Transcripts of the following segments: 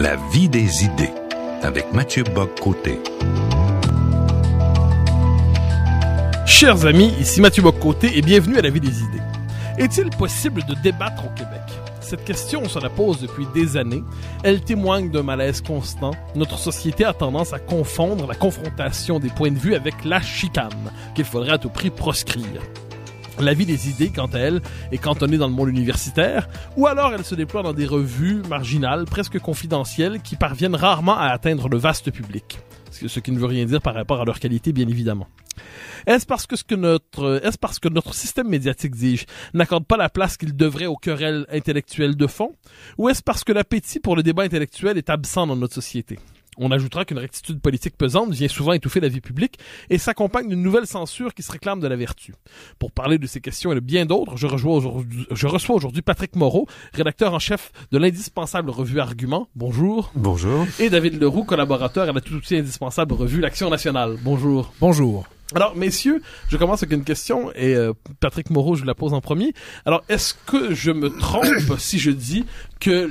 La vie des idées avec Mathieu bock Chers amis, ici Mathieu Bock-Côté et bienvenue à La vie des idées. Est-il possible de débattre au Québec Cette question, se la pose depuis des années. Elle témoigne d'un malaise constant. Notre société a tendance à confondre la confrontation des points de vue avec la chicane, qu'il faudrait à tout prix proscrire. La vie des idées, quant à elle, est cantonnée dans le monde universitaire, ou alors elle se déploie dans des revues marginales, presque confidentielles, qui parviennent rarement à atteindre le vaste public. Ce qui ne veut rien dire par rapport à leur qualité, bien évidemment. Est-ce parce que notre, est-ce parce que notre système médiatique, dis-je, n'accorde pas la place qu'il devrait aux querelles intellectuelles de fond? Ou est-ce parce que l'appétit pour le débat intellectuel est absent dans notre société? On ajoutera qu'une rectitude politique pesante vient souvent étouffer la vie publique et s'accompagne d'une nouvelle censure qui se réclame de la vertu. Pour parler de ces questions et de bien d'autres, je, reçois aujourd'hui Patrick Moreau, rédacteur en chef de l'indispensable revue Argument. Bonjour. Bonjour. Et David Leroux, collaborateur à la tout aussi indispensable revue L'Action nationale. Bonjour. Bonjour. Alors, messieurs, je commence avec une question et euh, Patrick Moreau, je la pose en premier. Alors, est-ce que je me trompe si je dis que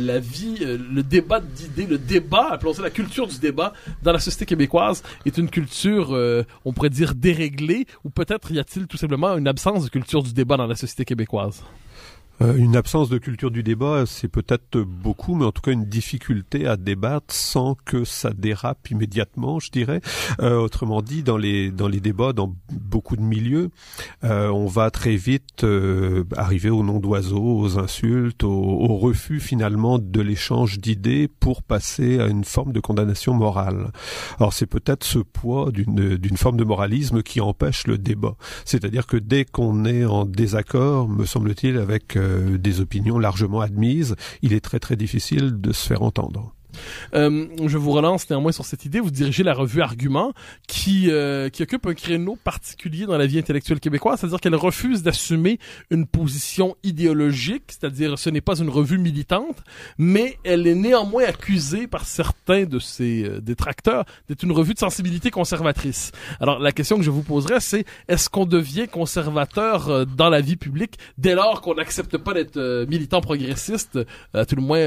la vie, euh, le débat d'idées, le débat, appelons le la culture du débat dans la société québécoise est une culture, euh, on pourrait dire, déréglée ou peut-être y a-t-il tout simplement une absence de culture du débat dans la société québécoise? Euh, une absence de culture du débat, c'est peut-être beaucoup, mais en tout cas une difficulté à débattre sans que ça dérape immédiatement, je dirais. Euh, autrement dit, dans les dans les débats, dans beaucoup de milieux, euh, on va très vite arriver au nom d'oiseaux, aux insultes, au, au, refus finalement de l'échange d'idées pour passer à une forme de condamnation morale. Alors c'est peut-être ce poids d'une d'une forme de moralisme qui empêche le débat. C'est-à-dire que dès qu'on est en désaccord, me semble-t-il, avec euh, des opinions largement admises, il est très très difficile de se faire entendre. Euh, je vous relance néanmoins sur cette idée. Vous dirigez la revue Argument, qui, euh, qui occupe un créneau particulier dans la vie intellectuelle québécoise, c'est-à-dire qu'elle refuse d'assumer une position idéologique, c'est-à-dire ce n'est pas une revue militante, mais elle est néanmoins accusée par certains de ses euh, détracteurs d'être une revue de sensibilité conservatrice. Alors la question que je vous poserai, c'est est-ce qu'on devient conservateur dans la vie publique dès lors qu'on n'accepte pas d'être militant progressiste, à tout le moins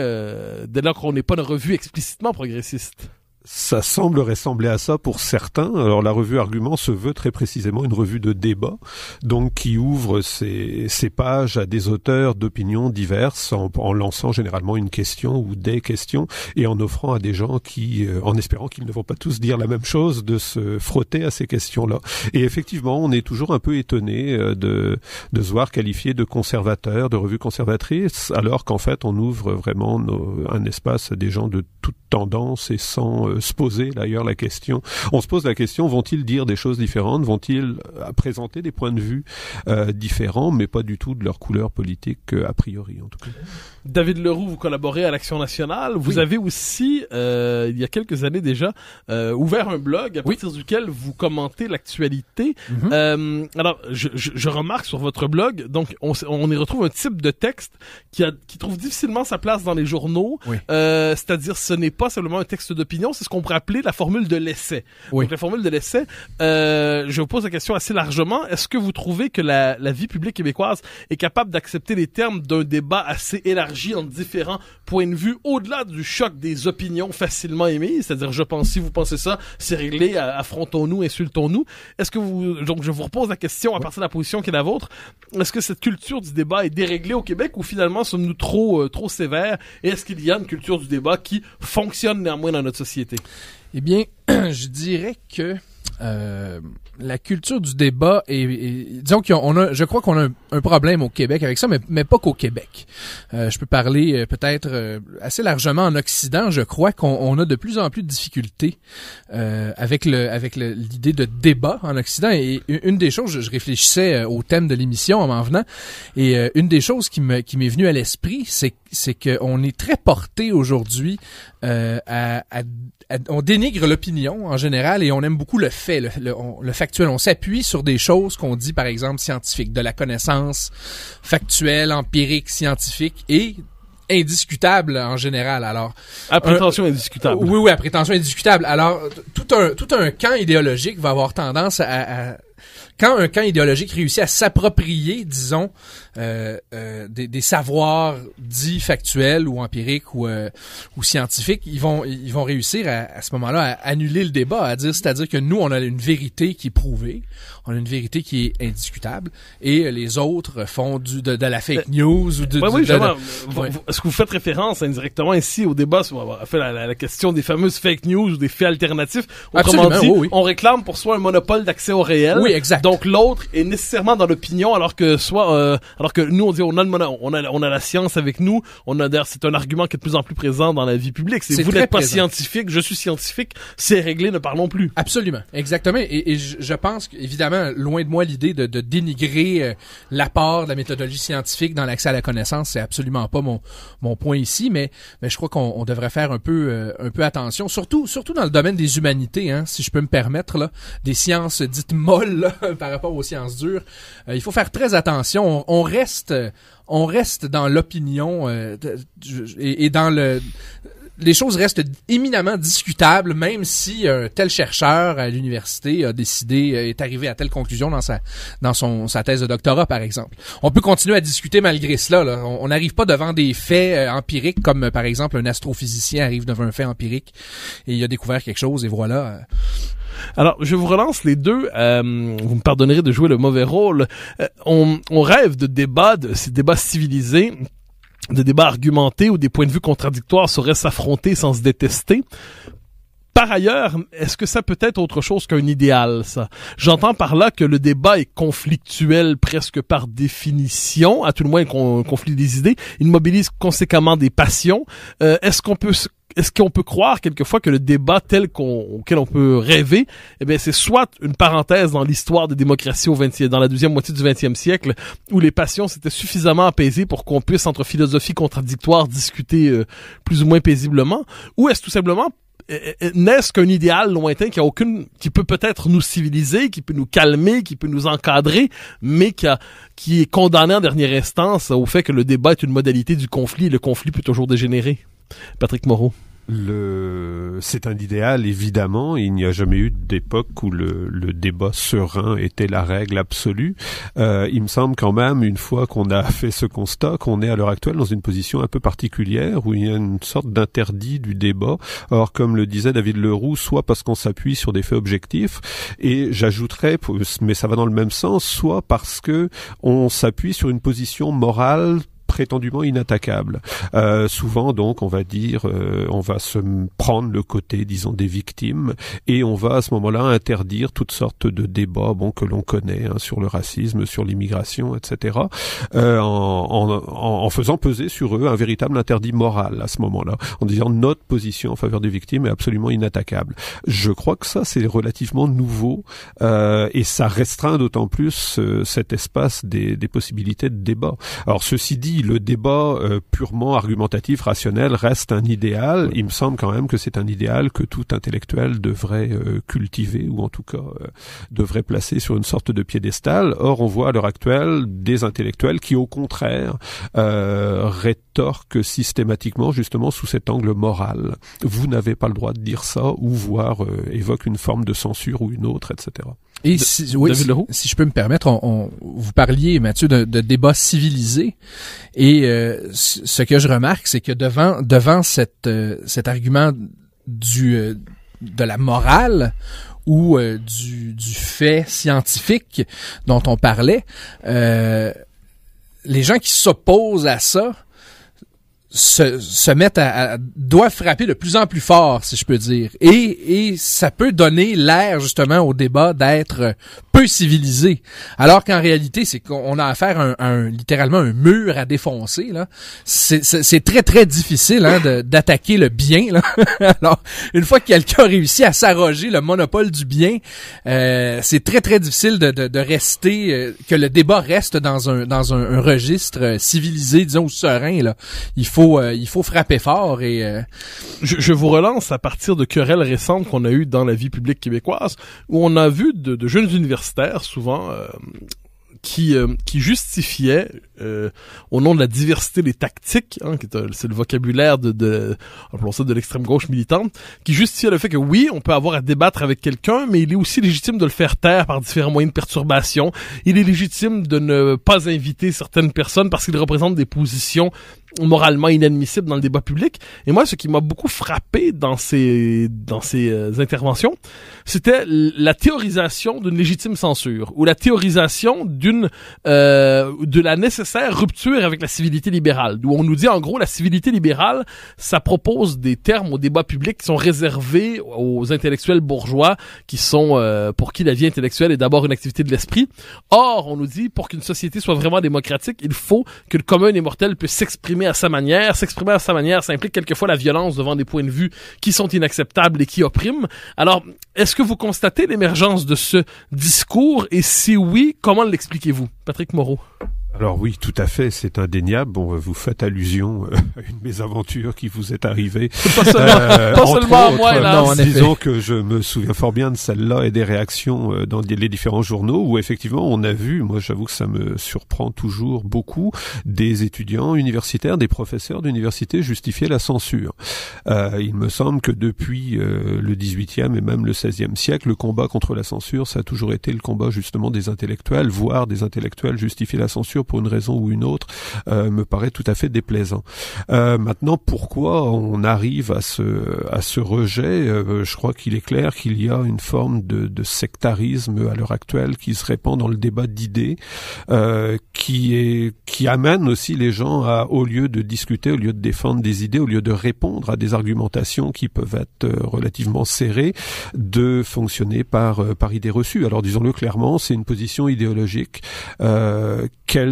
dès lors qu'on n'est pas une revue explicitement progressiste ça semble ressembler à ça pour certains. Alors la revue Argument se veut très précisément une revue de débat, donc qui ouvre ses, ses pages à des auteurs d'opinions diverses en, lançant généralement une question ou des questions et en offrant à des gens qui, euh, en espérant qu'ils ne vont pas tous dire la même chose, de se frotter à ces questions-là. Et effectivement, on est toujours un peu étonné euh, de, de se voir qualifié de conservateur, de revue conservatrice, alors qu'en fait on ouvre vraiment un espace à des gens de toutes tendances et sans... Euh, se poser d'ailleurs la question. On se pose la question vont-ils dire des choses différentes Vont-ils euh, présenter des points de vue euh, différents, mais pas du tout de leur couleur politique euh, a priori en tout cas David Leroux, vous collaborez à l'Action nationale. Vous avez aussi, il y a quelques années déjà, ouvert un blog à partir duquel vous commentez l'actualité. Mhm. alors, je, je, remarque sur votre blog, donc on, y retrouve un type de texte qui, qui trouve difficilement sa place dans les journaux. C'est-à-dire, ce n'est pas simplement un texte d'opinion, c'est qu'on pourrait appeler la formule de l'essai. Oui. Donc la formule de l'essai, euh, je vous pose la question assez largement. Est-ce que vous trouvez que la, la vie publique québécoise est capable d'accepter les termes d'un débat assez élargi en différents points de vue, au-delà du choc des opinions facilement émises, c'est-à-dire je pense si vous pensez ça, c'est réglé, euh, affrontons-nous, insultons-nous. Est-ce que vous, donc je vous repose la question à partir de la position qui est la vôtre, est-ce que cette culture du débat est déréglée au Québec ou finalement sommes-nous trop euh, trop sévères et est-ce qu'il y a une culture du débat qui fonctionne néanmoins dans notre société? Eh bien, je dirais que euh, la culture du débat est. disons a, je crois qu'on a un, problème au Québec avec ça, mais, mais pas qu'au Québec. Euh, je peux parler euh, peut-être assez largement en Occident. Je crois qu'on a de plus en plus de difficultés avec le avec l'idée de débat en Occident. Et une des choses, je réfléchissais au thème de l'émission en m'en venant, et une des choses qui qui m'est venue à l'esprit, c'est c'est qu'on est très porté aujourd'hui euh, on dénigre l'opinion en général et on aime beaucoup le fait, le, factuel. On s'appuie sur des choses qu'on dit, par exemple, scientifiques, de la connaissance factuelle, empirique, scientifique et indiscutable en général. Alors, à prétention indiscutable. Oui, oui, à prétention indiscutable. Alors, tout un tout un camp idéologique va avoir tendance à quand un camp idéologique réussit à s'approprier, disons, euh, euh, des, savoirs dits factuels ou empiriques ou, euh, ou scientifiques, ils vont, ils vont réussir à, ce moment-là à annuler le débat, à dire, c'est-à-dire que nous, on a une vérité qui est prouvée, on a une vérité qui est indiscutable, et les autres font du, de, la fake news ou de... oui, Est-ce que vous faites référence indirectement ici au débat sur la, question des fameuses fake news ou des faits alternatifs? Autrement dit, on réclame pour soi un monopole d'accès au réel. Oui, exact. Donc l'autre est nécessairement dans l'opinion alors que soit... Alors que nous, on dit, on a, on a, on a la science avec nous. On a c'est un argument qui est de plus en plus présent dans la vie publique. C'est vous n'êtes pas scientifique, je suis scientifique, c'est réglé, ne parlons plus. Absolument, exactement. Et, je pense évidemment, loin de moi l'idée de, de, dénigrer euh, l'apport de la méthodologie scientifique dans l'accès à la connaissance, c'est absolument pas mon mon point ici, mais je crois qu'on devrait faire un peu euh, un peu attention, surtout surtout dans le domaine des humanités, hein, si je peux me permettre là, des sciences dites molles par rapport aux sciences dures. Euh, il faut faire très attention. On, on reste, on reste dans l'opinion euh, et, dans le les choses restent éminemment discutables, même si un tel chercheur à l'université a décidé, euh, est arrivé à telle conclusion dans sa, dans sa thèse de doctorat, par exemple. On peut continuer à discuter malgré cela. On n'arrive pas devant des faits euh, empiriques, comme par exemple un astrophysicien arrive devant un fait empirique et il a découvert quelque chose, et voilà. Alors, je vous relance les deux. Euh, vous me pardonnerez de jouer le mauvais rôle. Euh, on, rêve de débats, de ces débats civilisés de débats argumentés où des points de vue contradictoires sauraient s'affronter sans se détester. Par ailleurs, est-ce que ça peut être autre chose qu'un idéal, ça? J'entends par là que le débat est conflictuel presque par définition, à tout le moins un conflit des idées. Il mobilise conséquemment des passions. Euh, est-ce qu'on peut est-ce qu'on peut croire quelquefois que le débat tel qu'on, auquel on peut rêver, eh bien, c'est soit une parenthèse dans l'histoire des démocraties au 20e, dans la deuxième moitié du 20e siècle, où les passions s'étaient suffisamment apaisées pour qu'on puisse, entre philosophies contradictoires, discuter euh, plus ou moins paisiblement, ou est-ce tout simplement eh, eh, eh, n'est-ce qu'un idéal lointain qui a aucune, qui peut peut-être nous civiliser, qui peut nous calmer, qui peut nous encadrer, mais qui, a, qui est condamné en dernière instance au fait que le débat est une modalité du conflit et le conflit peut toujours dégénérer. Patrick Moreau c'est un idéal évidemment il n'y a jamais eu d'époque où le, débat serein était la règle absolue euh, il me semble quand même une fois qu'on a fait ce constat qu'on est à l'heure actuelle dans une position un peu particulière où il y a une sorte d'interdit du débat or comme le disait David Leroux soit parce qu'on s'appuie sur des faits objectifs et j'ajouterais mais ça va dans le même sens soit parce que s'appuie sur une position morale prétendument inattaquable. Euh, souvent, donc, on va dire, euh, on va se prendre le côté, disons, des victimes, et on va à ce moment-là interdire toutes sortes de débats, bon, que l'on connaît hein, sur le racisme, sur l'immigration, etc., euh, en, faisant peser sur eux un véritable interdit moral à ce moment-là, en disant notre position en faveur des victimes est absolument inattaquable. Je crois que ça, c'est relativement nouveau, et ça restreint d'autant plus cet espace des, des possibilités de débat. Alors, ceci dit, le débat euh, purement argumentatif, rationnel, reste un idéal, il me semble quand même que c'est un idéal que tout intellectuel devrait euh, cultiver ou en tout cas euh, devrait placer sur une sorte de piédestal. Or, on voit à l'heure actuelle des intellectuels qui, au contraire, rétorquent systématiquement justement sous cet angle moral. Vous n'avez pas le droit de dire ça ou voir évoque une forme de censure ou une autre, etc. Et si, oui, si, je peux me permettre, on, vous parliez, Mathieu, de, de débat civilisé. Et euh, ce que je remarque, c'est que devant, devant cette, euh, cet argument du, euh, de la morale ou du, du fait scientifique dont on parlait, les gens qui s'opposent à ça, se, se mettent à, doivent frapper de plus en plus fort, si je peux dire. Et, et ça peut donner l'air justement au débat d'être peu civilisé, alors qu'en réalité c'est qu'on a affaire à un, un, littéralement un mur à défoncer. Là, c'est très très difficile hein, d'attaquer le bien. Là. alors une fois que quelqu'un réussit à s'arroger le monopole du bien, euh, c'est très très difficile de, de, de rester euh, que le débat reste dans un dans un, un registre euh, civilisé, disons serein. Là, il faut faut, euh, il faut frapper fort et. Euh, je, je, vous relance à partir de querelles récentes qu'on a eues dans la vie publique québécoise, où on a vu de, de jeunes universitaires souvent. Euh, qui, qui justifiaient au nom de la diversité des tactiques, hein, c'est le vocabulaire de, de de l'extrême gauche militante, qui justifiait le fait que oui, on peut avoir à débattre avec quelqu'un, mais il est aussi légitime de le faire taire par différents moyens de perturbation. Il est légitime de ne pas inviter certaines personnes parce qu'ils représentent des positions moralement inadmissible dans le débat public. Et moi, ce qui m'a beaucoup frappé dans ces dans ces euh, interventions, c'était la théorisation d'une légitime censure ou la théorisation d'une euh, de la nécessaire rupture avec la civilité libérale, où on nous dit en gros la civilité libérale, ça propose des termes au débat public qui sont réservés aux intellectuels bourgeois, qui sont euh, pour qui la vie intellectuelle est d'abord une activité de l'esprit. Or, on nous dit pour qu'une société soit vraiment démocratique, il faut que le commun immortel puisse s'exprimer à sa manière. S'exprimer à sa manière, ça implique quelquefois la violence devant des points de vue qui sont inacceptables et qui oppriment. Alors, est-ce que vous constatez l'émergence de ce discours et si oui, comment l'expliquez-vous? Patrick Moreau. Alors oui, tout à fait, c'est indéniable. Bon, vous faites allusion euh, à une mésaventure qui vous est arrivée. Pas seulement, euh, à moi, euh, en disons que je me souviens fort bien de celle-là et des réactions dans les différents journaux où effectivement on a vu, moi j'avoue que ça me surprend toujours beaucoup, des étudiants universitaires, des professeurs d'université justifier la censure. il me semble que depuis le 18e et même le 16e siècle, le combat contre la censure, ça a toujours été le combat justement des intellectuels, voire des intellectuels justifier la censure pour une raison ou une autre, euh, me paraît tout à fait déplaisant. Euh, maintenant, pourquoi on arrive à ce, à ce rejet euh, Je crois qu'il est clair qu'il y a une forme de, sectarisme à l'heure actuelle qui se répand dans le débat d'idées, qui, est, qui amène aussi les gens à, au lieu de discuter, au lieu de défendre des idées, au lieu de répondre à des argumentations qui peuvent être relativement serrées, de fonctionner par, par idées reçues. Alors disons-le clairement, c'est une position idéologique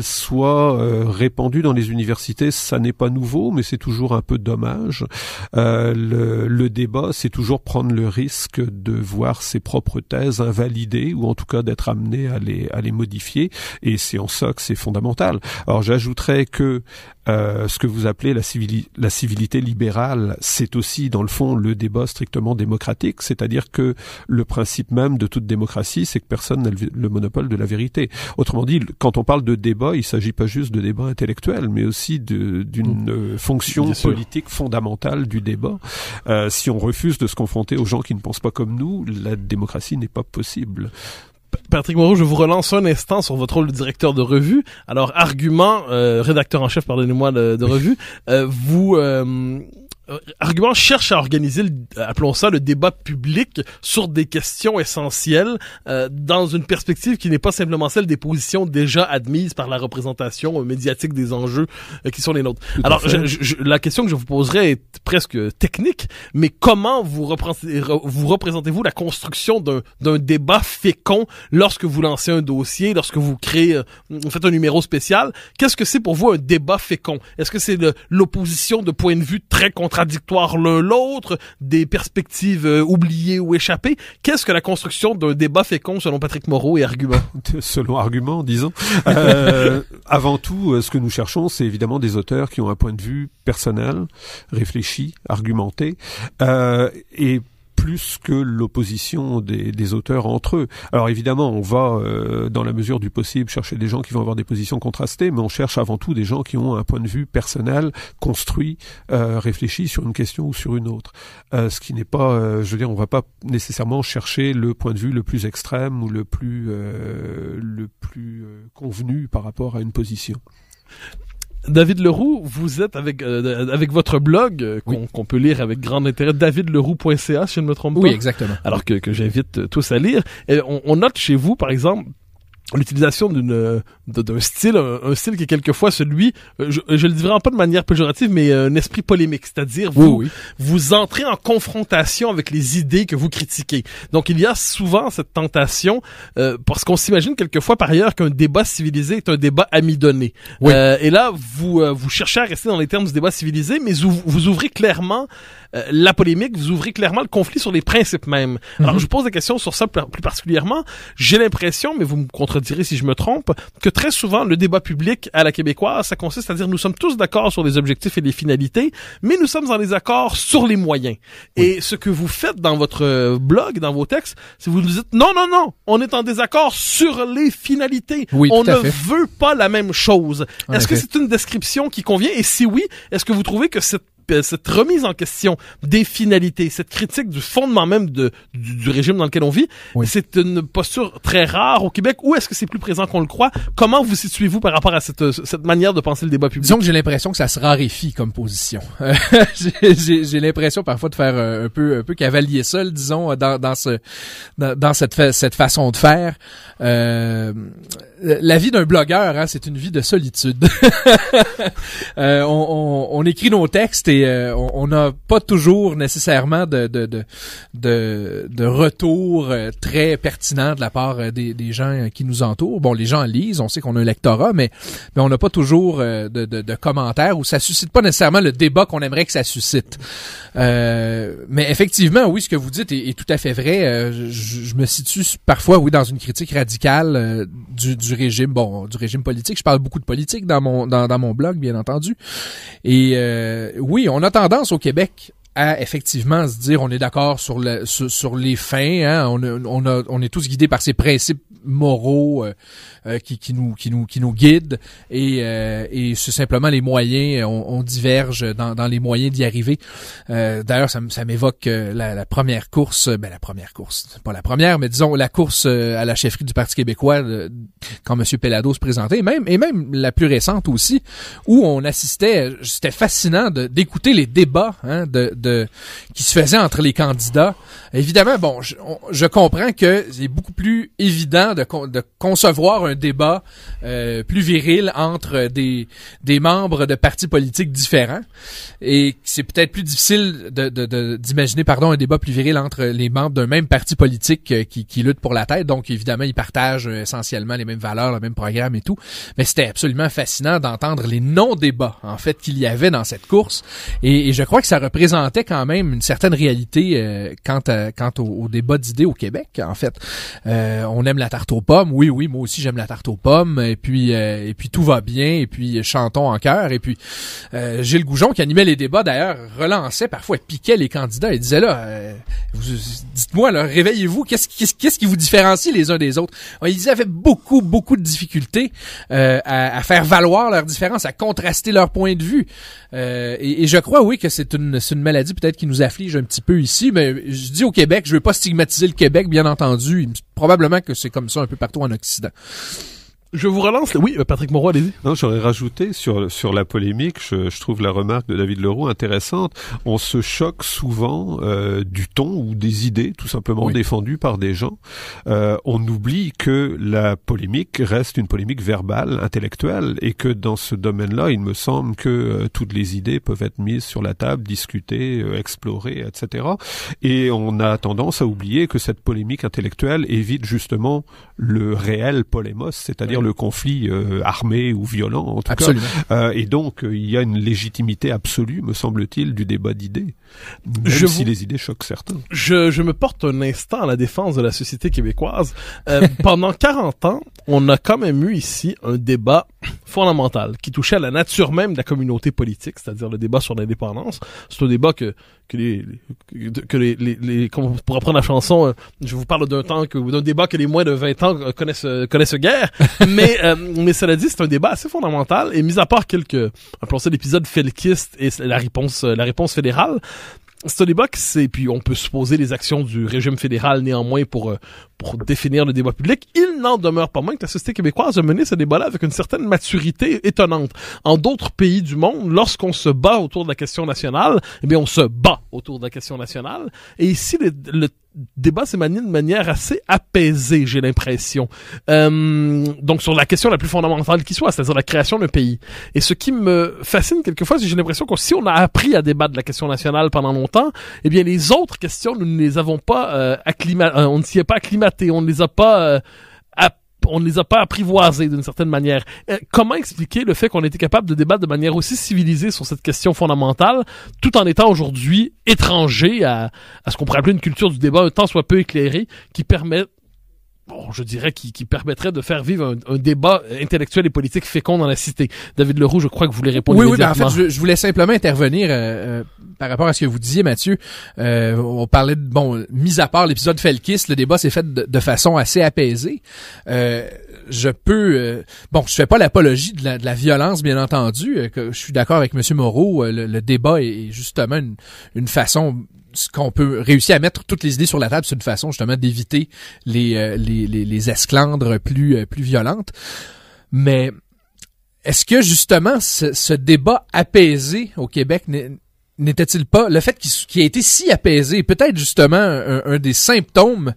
soit euh, répandue dans les universités, ça n'est pas nouveau, mais c'est toujours un peu dommage. Euh, le, débat, c'est toujours prendre le risque de voir ses propres thèses invalidées ou en tout cas d'être amené à les, à les modifier. Et c'est en ça que c'est fondamental. Alors j'ajouterais que euh, ce que vous appelez la, civilité libérale, c'est aussi dans le fond le débat strictement démocratique, c'est-à-dire que le principe même de toute démocratie, c'est que personne n'a le, monopole de la vérité. Autrement dit, quand on parle de débat, il s'agit pas juste de débat intellectuel, mais aussi d'une mm. euh, fonction politique fondamentale du débat. Euh, si on refuse de se confronter aux gens qui ne pensent pas comme nous, la démocratie n'est pas possible. Patrick Moreau, je vous relance un instant sur votre rôle de directeur de revue. Alors, argument, euh, rédacteur en chef, pardonnez-moi, de, revue. Euh, vous euh, euh, Argument cherche à organiser, appelons ça, le débat public sur des questions essentielles euh, dans une perspective qui n'est pas simplement celle des positions déjà admises par la représentation euh, médiatique des enjeux qui sont les nôtres. Alors, la question que je vous poserai est presque technique, mais comment vous, représentez, vous représentez-vous la construction d'un, débat fécond lorsque vous lancez un dossier, lorsque vous créez, vous faites un numéro spécial Qu'est-ce que c'est pour vous un débat fécond Est-ce que c'est l'opposition de points de vue très contradictoires contradictoires l'un l'autre, des perspectives euh, oubliées ou échappées. Qu'est-ce que la construction d'un débat fécond selon Patrick Moreau et argument Selon argument, disons. Euh, avant tout, euh, ce que nous cherchons, c'est évidemment des auteurs qui ont un point de vue personnel, réfléchi, argumenté, euh, et plus que l'opposition des, auteurs entre eux. Alors évidemment, on va, euh, dans la mesure du possible, chercher des gens qui vont avoir des positions contrastées, mais on cherche avant tout des gens qui ont un point de vue personnel, construit, euh, réfléchi sur une question ou sur une autre. Euh, ce qui n'est pas, je veux dire, on va pas nécessairement chercher le point de vue le plus extrême ou le plus, le plus convenu par rapport à une position. David Leroux, vous êtes avec euh, avec votre blog euh, qu'on peut lire avec grand intérêt, davidleroux.ca si je ne me trompe pas. Oui, exactement. Alors que, que j'invite tous à lire. Et on, note chez vous, par exemple, l'utilisation d'une d'un style un, style qui est quelquefois celui euh, je, je le dis vraiment pas de manière péjorative mais euh, un esprit polémique c'est-à-dire vous vous entrez en confrontation avec les idées que vous critiquez donc il y a souvent cette tentation euh, parce qu'on s'imagine quelquefois par ailleurs qu'un débat civilisé est un débat amidonné oui. euh, et là vous vous cherchez à rester dans les termes du débat civilisé mais vous, vous ouvrez clairement la polémique vous ouvrez clairement le conflit sur les principes même. Mhm. alors je pose des questions sur ça plus particulièrement j'ai l'impression mais vous me dirais si je me trompe, que très souvent, le débat public à la québécoise, ça consiste à dire nous sommes tous d'accord sur les objectifs et les finalités, mais nous sommes en désaccord sur les moyens. Et ce que vous faites dans votre euh, blog, dans vos textes, c'est vous nous dites non, non, non, on est en désaccord sur les finalités. on ne veut pas la même chose. Est-ce que c'est une description qui convient? Et si oui, est-ce que vous trouvez que cette euh, cette remise en question des finalités, cette critique du fondement même de, du, régime dans lequel on vit, c'est une posture très rare au Québec. Où est-ce que c'est plus présent qu'on le croit? Comment vous situez-vous par rapport à cette, euh, cette manière de penser le débat public? Disons que j'ai l'impression que ça se raréfie comme position. j'ai l'impression parfois de faire euh, un peu, un peu cavalier seul, disons, dans, dans, ce, dans, cette, cette façon de faire la vie d'un blogueur, hein, c'est une vie de solitude. Euh, on, écrit nos textes et euh, on n'a pas toujours nécessairement de, de, retour euh, très pertinent de la part des, gens qui nous entourent. Bon, les gens lisent, on sait qu'on a un lectorat, mais, on n'a pas toujours de, commentaires ou ça suscite pas nécessairement le débat qu'on aimerait que ça suscite. Euh, mais effectivement, oui, ce que vous dites est, tout à fait vrai. Euh, je, me situe parfois, oui, dans une critique radicale euh, du, régime, bon, du régime politique. Je parle beaucoup de politique dans mon dans, mon blog, bien entendu. Et oui, on a tendance au Québec à effectivement se dire on est d'accord sur, le, sur, les fins, hein, on, on est tous guidés par ces principes moraux euh, qui, nous, qui, nous, qui nous guide et, euh, c'est simplement les moyens, euh, on, diverge dans, les moyens d'y arriver. D'ailleurs, ça, m'évoque la, première course, ben la première course, pas la première, mais disons la course à la chefferie du Parti québécois quand M. Pellado se présentait, et même, et même la plus récente aussi, où on assistait, c'était fascinant d'écouter les débats hein, de, de, qui se faisaient entre les candidats. Évidemment, bon, je, comprends que c'est beaucoup plus évident de, de concevoir un débat euh, plus viril entre des, des membres de partis politiques différents. Et c'est peut-être plus difficile d'imaginer de, de, pardon, un débat plus viril entre les membres d'un même parti politique euh, qui, qui lutte pour la tête. Donc, évidemment, ils partagent euh, essentiellement les mêmes valeurs, le même programme et tout. Mais c'était absolument fascinant d'entendre les non-débats, en fait, qu'il y avait dans cette course. Et, je crois que ça représentait quand même une certaine réalité euh, quant, quant au, débat d'idées au Québec, en fait. on aime la tarte aux pommes. Oui, oui, moi aussi, j'aime la tarte aux pommes, et puis, euh, et puis tout va bien, et puis euh, chantons en chœur, et puis euh, Gilles Goujon, qui animait les débats d'ailleurs, relançait parfois, piquait les candidats et disait là, euh, dites-moi là, réveillez-vous, qu'est-ce, qu'est-ce, qu'est-ce qui vous différencie les uns des autres? il ils avaient beaucoup, beaucoup de difficultés à, à, faire valoir leurs différences, à contraster leurs points de vue. Et, et, je crois, oui, que c'est une, c'est une maladie peut-être qui nous afflige un petit peu ici, mais je dis au Québec, je veux pas stigmatiser le Québec, bien entendu probablement que c'est comme ça un peu partout en Occident. Je vous relance. Oui, euh, Patrick Moroy, allez-y. Non, j'aurais rajouté sur sur la polémique. Je, je, trouve la remarque de David Leroux intéressante. On se choque souvent euh, du ton ou des idées, tout simplement défendues par des gens. Euh, on oublie que la polémique reste une polémique verbale, intellectuelle, et que dans ce domaine-là, il me semble que euh, toutes les idées peuvent être mises sur la table, discutées, explorées, etc. Et on a tendance à oublier que cette polémique intellectuelle évite justement le réel polémos, c'est-à-dire le conflit euh, armé ou violent euh, et donc euh, il y a une légitimité absolue, me semble-t-il, du débat d'idées, même si les idées choquent certains. Je, je, me porte un instant à la défense de la société québécoise. pendant 40 ans, on a quand même eu ici un débat fondamental qui touchait à la nature même de la communauté politique, c'est-à-dire le débat sur l'indépendance. C'est un débat que que les, que les, pour apprendre la chanson, euh, je vous parle d'un temps que, d'un débat que les moins de 20 ans euh, connaissent, euh, connaissent guère. mais, mais cela dit, c'est un débat assez fondamental et mis à part quelques, un ça l'épisode felkist et la réponse, la réponse fédérale, c'est un débat puis on peut supposer les actions du régime fédéral néanmoins pour euh, pour définir le débat public. Il n'en demeure pas moins que la société québécoise a mené ce débat-là avec une certaine maturité étonnante. En d'autres pays du monde, lorsqu'on se bat autour de la question nationale, eh bien on se bat autour de la question nationale. Et ici le, le débat s'est manié de manière assez apaisée, j'ai l'impression. Euh, donc sur la question la plus fondamentale qui soit, c'est-à-dire la création d'un pays. Et ce qui me fascine quelquefois, c'est que j'ai l'impression que si on a appris à débattre de la question nationale pendant longtemps, eh bien les autres questions, nous ne les avons pas euh, acclimatées, euh, on ne s'y est pas acclimaté, on ne les a pas... Euh, on ne les a pas apprivoisés d'une certaine manière. Euh, comment expliquer le fait qu'on était capable de débattre de manière aussi civilisée sur cette question fondamentale, tout en étant aujourd'hui étranger à, ce qu'on pourrait appeler une culture du débat un tant soit peu éclairée, qui permet bon, je dirais, qui, qui permettrait de faire vivre un, débat intellectuel et politique fécond dans la cité. David Leroux, je crois que vous voulez répondre. Oui, oui, ben en fait, je, voulais simplement intervenir euh, euh, par rapport à ce que vous disiez, Mathieu. Euh, on parlait de, bon, mis à part l'épisode Felkis, le débat s'est fait de, façon assez apaisée. je peux, bon, je fais pas l'apologie de la, de la, violence, bien entendu. que je suis d'accord avec Monsieur Moreau. Le, le, débat est justement une, une façon qu'on peut réussir à mettre toutes les idées sur la table, c'est une façon justement d'éviter les, euh, les, les, esclandres plus, euh, plus violentes. Mais est-ce que justement ce, ce, débat apaisé au Québec n'était-il pas le fait qu'il qu a été si apaisé, peut-être justement un, des symptômes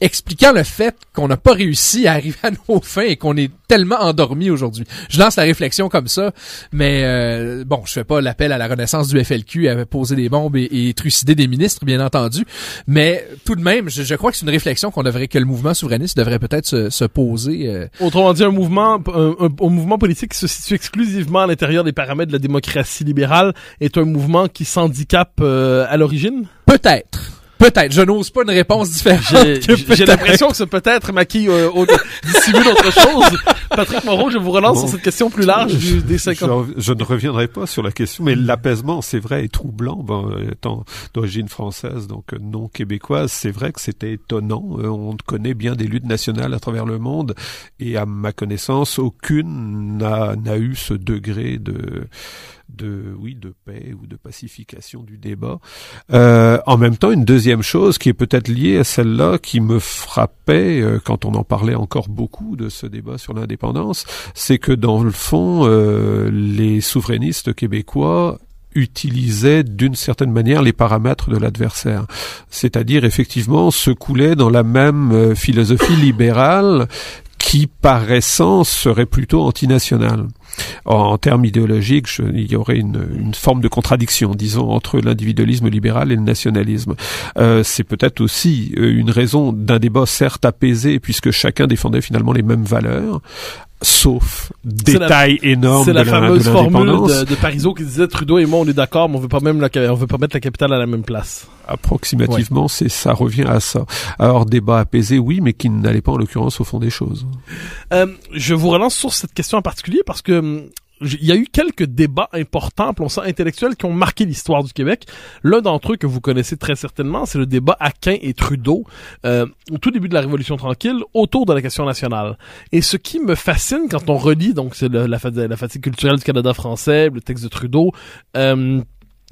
expliquant le fait qu'on n'a pas réussi à arriver à nos fins et qu'on est tellement endormi aujourd'hui. Je lance la réflexion comme ça, mais euh, bon, je fais pas l'appel à la renaissance du FLQ à poser des bombes et, et trucider des ministres, bien entendu, mais tout de même, je, crois que c'est une réflexion qu'on devrait, que le mouvement souverainiste devrait peut-être se, poser. Euh. Autrement dit, un mouvement, un mouvement politique qui se situe exclusivement à l'intérieur des paramètres de la démocratie libérale est un mouvement qui s'handicapent euh, à l'origine? Peut-être. Peut-être. Je n'ose pas une réponse différente. J'ai l'impression que ce peut-être maquille euh, dissimule autre chose. Patrick Moreau, je vous relance sur cette question plus large du, des 50. Je, je, ne reviendrai pas sur la question, mais l'apaisement, c'est vrai, est troublant. Ben, étant d'origine française, donc euh, non québécoise, c'est vrai que c'était étonnant. Euh, on connaît bien des luttes nationales à travers le monde, et à ma connaissance, aucune n'a eu ce degré de de, oui, de paix ou de pacification du débat. Euh, en même temps, une deuxième chose qui est peut-être liée à celle-là, qui me frappait euh, quand on en parlait encore beaucoup de ce débat sur l'indépendance, c'est que dans le fond, euh, les souverainistes québécois utilisaient d'une certaine manière les paramètres de l'adversaire. C'est-à-dire effectivement se coulaient dans la même philosophie libérale qui par essence serait plutôt antinational. En, termes idéologiques, il y aurait une, forme de contradiction, disons, entre l'individualisme libéral et le nationalisme. Euh, c'est peut-être aussi euh, une raison d'un débat certes apaisé, puisque chacun défendait finalement les mêmes valeurs, sauf détail énorme. C'est la, la fameuse formule de, de, qui disait Trudeau et moi on est d'accord, mais on veut pas même la, on veut pas mettre la capitale à la même place. Approximativement, c'est ça revient à ça. Alors débat apaisé, oui, mais qui n'allait pas en l'occurrence au fond des choses. Euh, je vous relance sur cette question en particulier parce que hum, il y a eu quelques débats importants, pour intellectuels, qui ont marqué l'histoire du Québec. L'un d'entre eux que vous connaissez très certainement, c'est le débat Aquin et Trudeau euh, au tout début de la Révolution tranquille autour de la question nationale. Et ce qui me fascine quand on relit donc c'est la, la, fatigue culturelle du Canada français, le texte de Trudeau. Euh,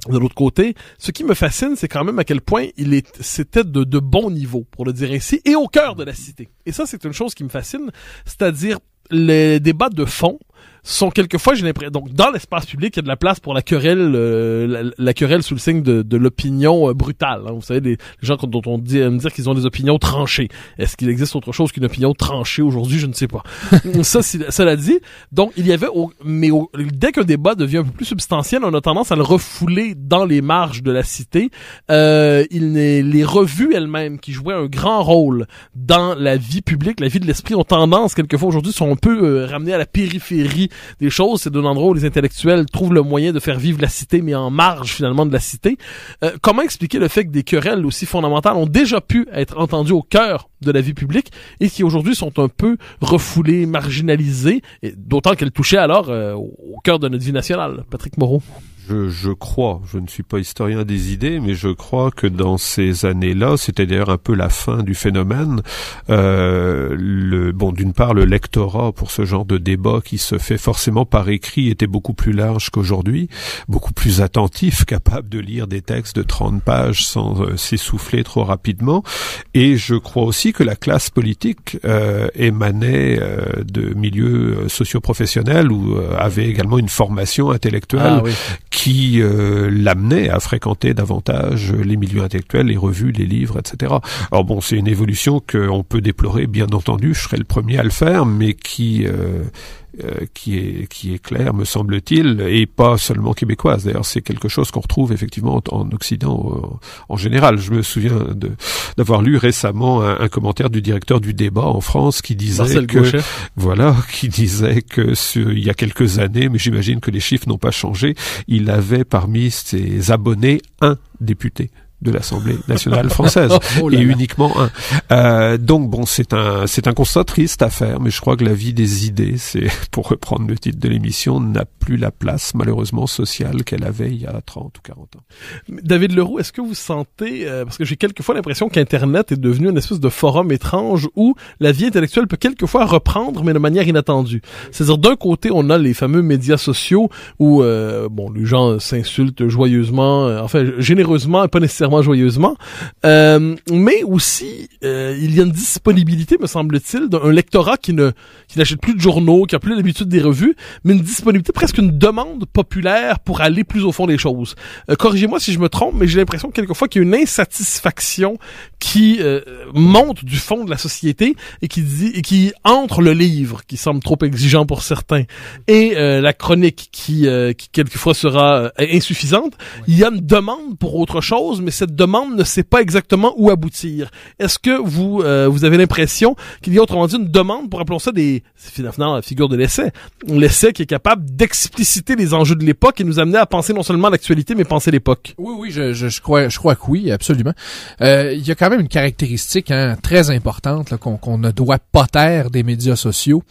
de l'autre côté, ce qui me fascine, c'est quand même à quel point il est, c'était de, de bon niveau, pour le dire ainsi, et au cœur de la cité. Et ça, c'est une chose qui me fascine, c'est-à-dire les débats de fond sont quelquefois, j'ai l'impression, donc dans l'espace public, il y a de la place pour la querelle, euh, la, querelle sous le signe de, de l'opinion euh, brutale. Hein. Vous savez, les, gens dont on dit me dire qu'ils ont des opinions tranchées. Est-ce qu'il existe autre chose qu'une opinion tranchée aujourd'hui Je ne sais pas. ça, cela dit, donc il y avait, au, mais au, dès qu'un débat devient un peu plus substantiel, on a tendance à le refouler dans les marges de la cité. Euh, il les revues elles-mêmes qui jouaient un grand rôle dans la vie publique, la vie de l'esprit, ont tendance quelquefois aujourd'hui sont un peu euh, ramenées à la périphérie des choses. C'est d'un l'endroit où les intellectuels trouvent le moyen de faire vivre la cité, mais en marge finalement de la cité. Euh, comment expliquer le fait que des querelles aussi fondamentales ont déjà pu être entendues au cœur de la vie publique et qui aujourd'hui sont un peu refoulées, marginalisées, d'autant qu'elles touchaient alors euh, au cœur de notre vie nationale. Patrick Moreau je, je, crois, je ne suis pas historien des idées, mais je crois que dans ces années-là, c'était d'ailleurs un peu la fin du phénomène. Euh, le, bon, d'une part, le lectorat pour ce genre de débat qui se fait forcément par écrit était beaucoup plus large qu'aujourd'hui, beaucoup plus attentif, capable de lire des textes de 30 pages sans euh, s'essouffler trop rapidement. Et je crois aussi que la classe politique euh, émanait euh, de milieux euh, socioprofessionnels ou avait également une formation intellectuelle. Ah qui euh, l'amenait à fréquenter davantage les milieux intellectuels, les revues, les livres, etc. Alors bon, c'est une évolution qu'on peut déplorer, bien entendu, je serais le premier à le faire, mais qui euh, euh, qui est qui est clair me semble-t-il, et pas seulement québécoise. D'ailleurs, c'est quelque chose qu'on retrouve effectivement en, Occident euh, en, général. Je me souviens d'avoir lu récemment un, commentaire du directeur du débat en France qui disait que voilà, qui disait que il y a quelques années, mais j'imagine que les chiffres n'ont pas changé, il avait parmi ses abonnés un député de l'Assemblée nationale française oh et uniquement un. Euh, donc bon, c'est un c'est un constat triste à faire, mais je crois que la vie des idées, c'est pour reprendre le titre de l'émission, n'a plus la place malheureusement sociale qu'elle avait il y a 30 ou 40 ans. David Leroux, est-ce que vous sentez euh, parce que j'ai quelquefois l'impression qu'internet est devenu une espèce de forum étrange où la vie intellectuelle peut quelquefois reprendre mais de manière inattendue. C'est-à-dire d'un côté, on a les fameux médias sociaux où euh, bon, les gens s'insultent joyeusement, euh, enfin généreusement, pas nécessairement joyeusement. Euh, mais aussi, euh, il y a une disponibilité, me semble-t-il, d'un lectorat qui ne qui n'achète plus de journaux, qui a plus l'habitude des revues, mais une disponibilité, presque une demande populaire pour aller plus au fond des choses. Euh, corrigez-moi si je me trompe, mais j'ai l'impression quelquefois qu'il y a une insatisfaction qui monte du fond de la société et qui dit et qui entre le livre, qui semble trop exigeant pour certains, et la chronique qui, quelquefois sera insuffisante. Il y a une demande pour autre chose, mais cette demande ne sait pas exactement où aboutir. Est-ce que vous, euh, vous avez l'impression qu'il y a autrement dit une demande pour appelons ça des, finalement, la figure de l'essai, l'essai qui est capable d'expliciter les enjeux de l'époque et nous amener à penser non seulement l'actualité, mais penser l'époque? Oui, oui, je, je, crois, je crois que oui, absolument. Euh, il y a quand même une caractéristique hein, très importante qu'on ne doit pas taire des médias sociaux.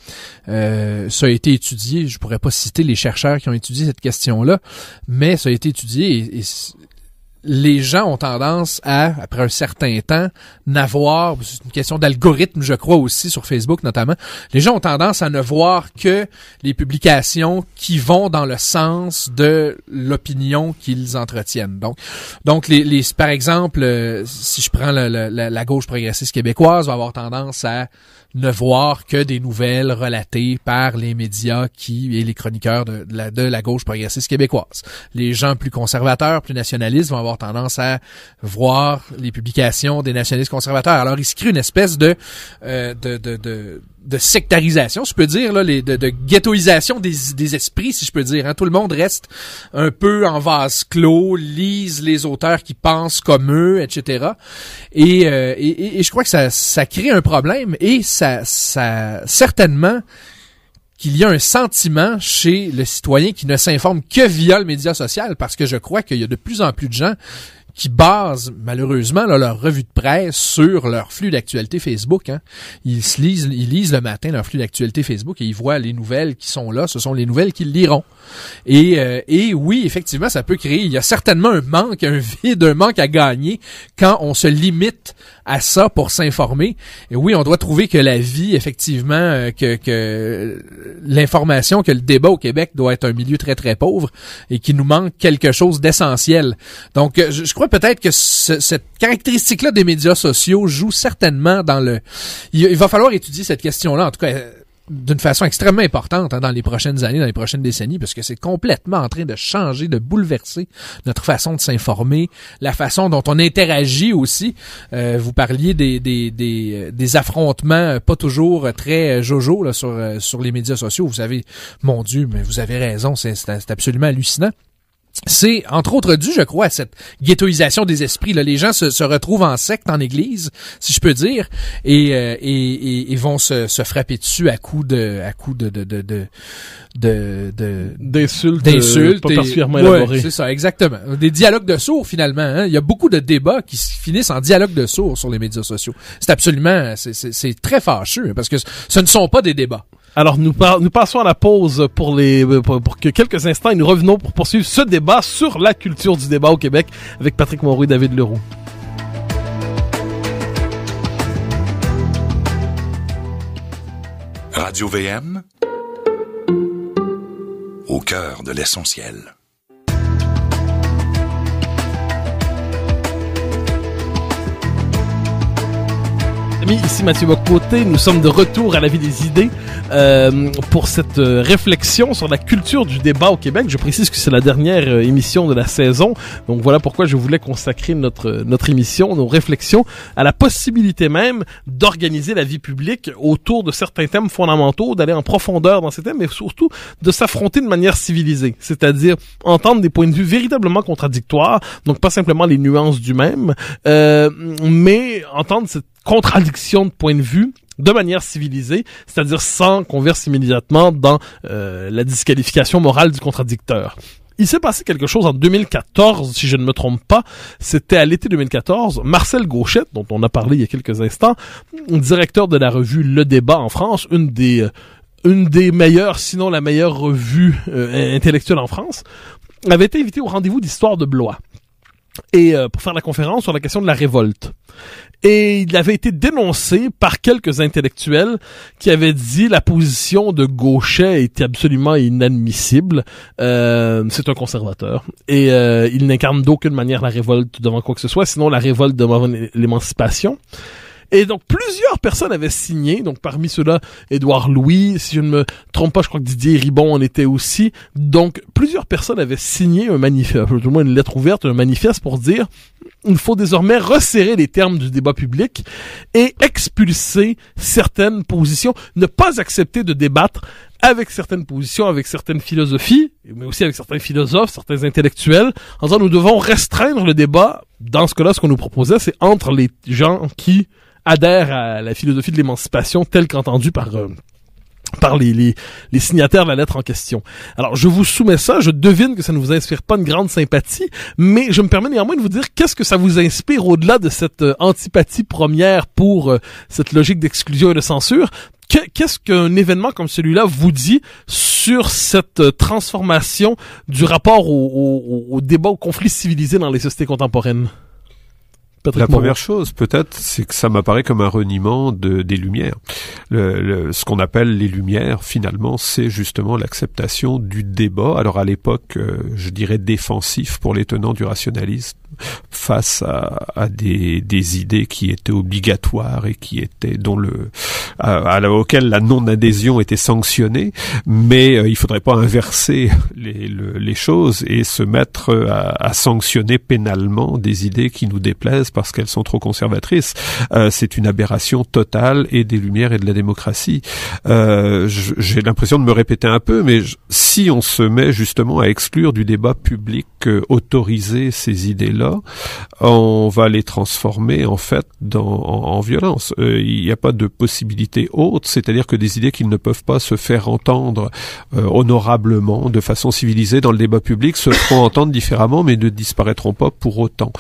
Euh, ça a été étudié, je pourrais pas citer les chercheurs qui ont étudié cette question-là, mais ça a été étudié et les gens ont tendance à, après un certain temps, n'avoir, c'est une question d'algorithme, je crois aussi, sur Facebook notamment, les gens ont tendance à ne voir que les publications qui vont dans le sens de l'opinion qu'ils entretiennent. Donc, donc les, par exemple, euh, si je prends la, la gauche progressiste québécoise, va avoir tendance à ne voir que des nouvelles relatées par les médias qui et les chroniqueurs de, la, de la gauche progressiste québécoise. Les gens plus conservateurs, plus nationalistes vont avoir tendance à voir les publications des nationalistes conservateurs. Alors il se crée une espèce de, euh, de, de de sectarisation, je peux dire, là, de, ghettoisation des, esprits, si je peux dire. Hein. Tout le monde reste un peu en vase clos, lise les auteurs qui pensent comme eux, etc. Euh, et, je crois que ça, crée un problème et ça, ça certainement qu'il y a un sentiment chez le citoyen qui ne s'informe que via le média social, parce que je crois qu'il y a de plus en plus de gens qui basent malheureusement leur revue de presse sur leur flux d'actualité Facebook. Hein. Ils lisent, ils lisent le matin leur flux d'actualité Facebook et ils voient les nouvelles qui sont là. Ce sont les nouvelles qu'ils liront. Et, euh, et oui, effectivement, ça peut créer. Il y a certainement un manque, un vide, un manque à gagner quand on se limite à ça pour s'informer. Et oui, on doit trouver que la vie, effectivement, euh, que, que l'information, que le débat au Québec doit être un milieu très très pauvre et qu'il nous manque quelque chose d'essentiel. Donc, euh, je, crois peut-être que cette caractéristique-là des médias sociaux joue certainement dans le. il va falloir étudier cette question-là. En tout cas, euh, d'une façon extrêmement importante hein, dans les prochaines années, dans les prochaines décennies, parce que c'est complètement en train de changer, de bouleverser notre façon de s'informer, la façon dont on interagit aussi. Euh, vous parliez des, des, des, euh, affrontements euh, pas toujours très jojo sur, sur les médias sociaux. Vous savez, mon Dieu, mais vous avez raison, c'est absolument hallucinant c'est entre autres dû, je crois, à cette ghettoisation des esprits. Là. Les gens se, se, retrouvent en secte, en église, si je peux dire, et, euh, et, vont se, se, frapper dessus à coups de à coups de de de de d'insultes, euh, d'insultes pas particulièrement ouais, c'est ça, exactement. Des dialogues de sourds finalement. Hein. Il y a beaucoup de débats qui finissent en dialogues de sourds sur les médias sociaux. C'est absolument, c'est très fâcheux hein, parce que ce ne sont pas des débats. Alors, nous, passons à la pause pour, que quelques instants et nous revenons pour poursuivre ce débat sur la culture du débat au Québec avec Patrick Monroy et David Leroux. Radio VM au cœur de l'essentiel. amis, ici Mathieu Bocoté. Nous sommes de retour à la vie des idées euh, pour cette euh, réflexion sur la culture du débat au Québec. Je précise que c'est la dernière euh, émission de la saison. Donc voilà pourquoi je voulais consacrer notre, euh, notre émission, nos réflexions à la possibilité même d'organiser la vie publique autour de certains thèmes fondamentaux, d'aller en profondeur dans ces thèmes, mais surtout de s'affronter de manière civilisée, c'est-à-dire entendre des points de vue véritablement contradictoires, donc pas simplement les nuances du même, mais entendre cette contradiction de point de vue de manière civilisée, c'est-à-dire sans qu'on verse immédiatement dans euh, la disqualification morale du contradicteur. Il s'est passé quelque chose en 2014, si je ne me trompe pas. C'était à l'été 2014. Marcel Gauchette, dont on a parlé il y a quelques instants, directeur de la revue Le Débat en France, une des, euh, une des meilleures, sinon la meilleure revue euh, intellectuelle en France, avait été invité au rendez-vous d'histoire de Blois et euh, pour faire la conférence sur la question de la révolte. Et il avait été dénoncé par quelques intellectuels qui avaient dit la position de Gauchet était absolument inadmissible. Euh, c'est un conservateur et euh, il n'incarne d'aucune manière la révolte devant quoi que ce soit, sinon la révolte devant l'émancipation. Et donc, plusieurs personnes avaient signé. Donc, parmi ceux-là, Édouard Louis, si je ne me trompe pas, je crois que Didier Ribon en était aussi. Donc, plusieurs personnes avaient signé un manifeste, tout le moins une lettre ouverte, un manifeste pour dire il faut désormais resserrer les termes du débat public et expulser certaines positions, ne pas accepter de débattre avec certaines positions, avec certaines philosophies, mais aussi avec certains philosophes, certains intellectuels, en disant nous devons restreindre le débat. Dans ce cas-là, ce qu'on nous proposait, c'est entre les gens qui adhère à la philosophie de l'émancipation telle qu'entendue par euh, par les, les, signataires de la lettre en question. Alors, je vous soumets ça, je devine que ça ne vous inspire pas une grande sympathie, mais je me permets néanmoins de vous dire qu'est-ce que ça vous inspire au-delà de cette euh, antipathie première pour euh, cette logique d'exclusion et de censure. Qu'est-ce qu'un événement comme celui-là vous dit sur cette transformation du rapport au, au débat, au conflit civilisé dans les sociétés contemporaines? La première chose, peut-être, c'est que ça m'apparaît comme un reniement des Lumières. ce qu'on appelle les Lumières, finalement, c'est justement l'acceptation du débat. Alors à l'époque, euh, je dirais défensif pour les tenants du rationalisme face à, des, idées qui étaient obligatoires et qui étaient dont le à, la, auquel la non adhésion était sanctionnée, mais il euh, il faudrait pas inverser les, choses et se mettre à sanctionner pénalement des idées qui nous déplaisent parce qu'elles sont trop conservatrices, euh, c'est une aberration totale et des Lumières et de la démocratie. Euh, J'ai l'impression de me répéter un peu, mais si on se met justement à exclure du débat public euh, autoriser ces idées-là, on va les transformer en fait dans, en, violence. Euh, il n'y a pas de possibilité haute, c'est-à-dire que des idées qui ne peuvent pas se faire entendre honorablement, de façon civilisée dans le débat public, se feront entendre différemment, mais ne disparaîtront pas pour autant.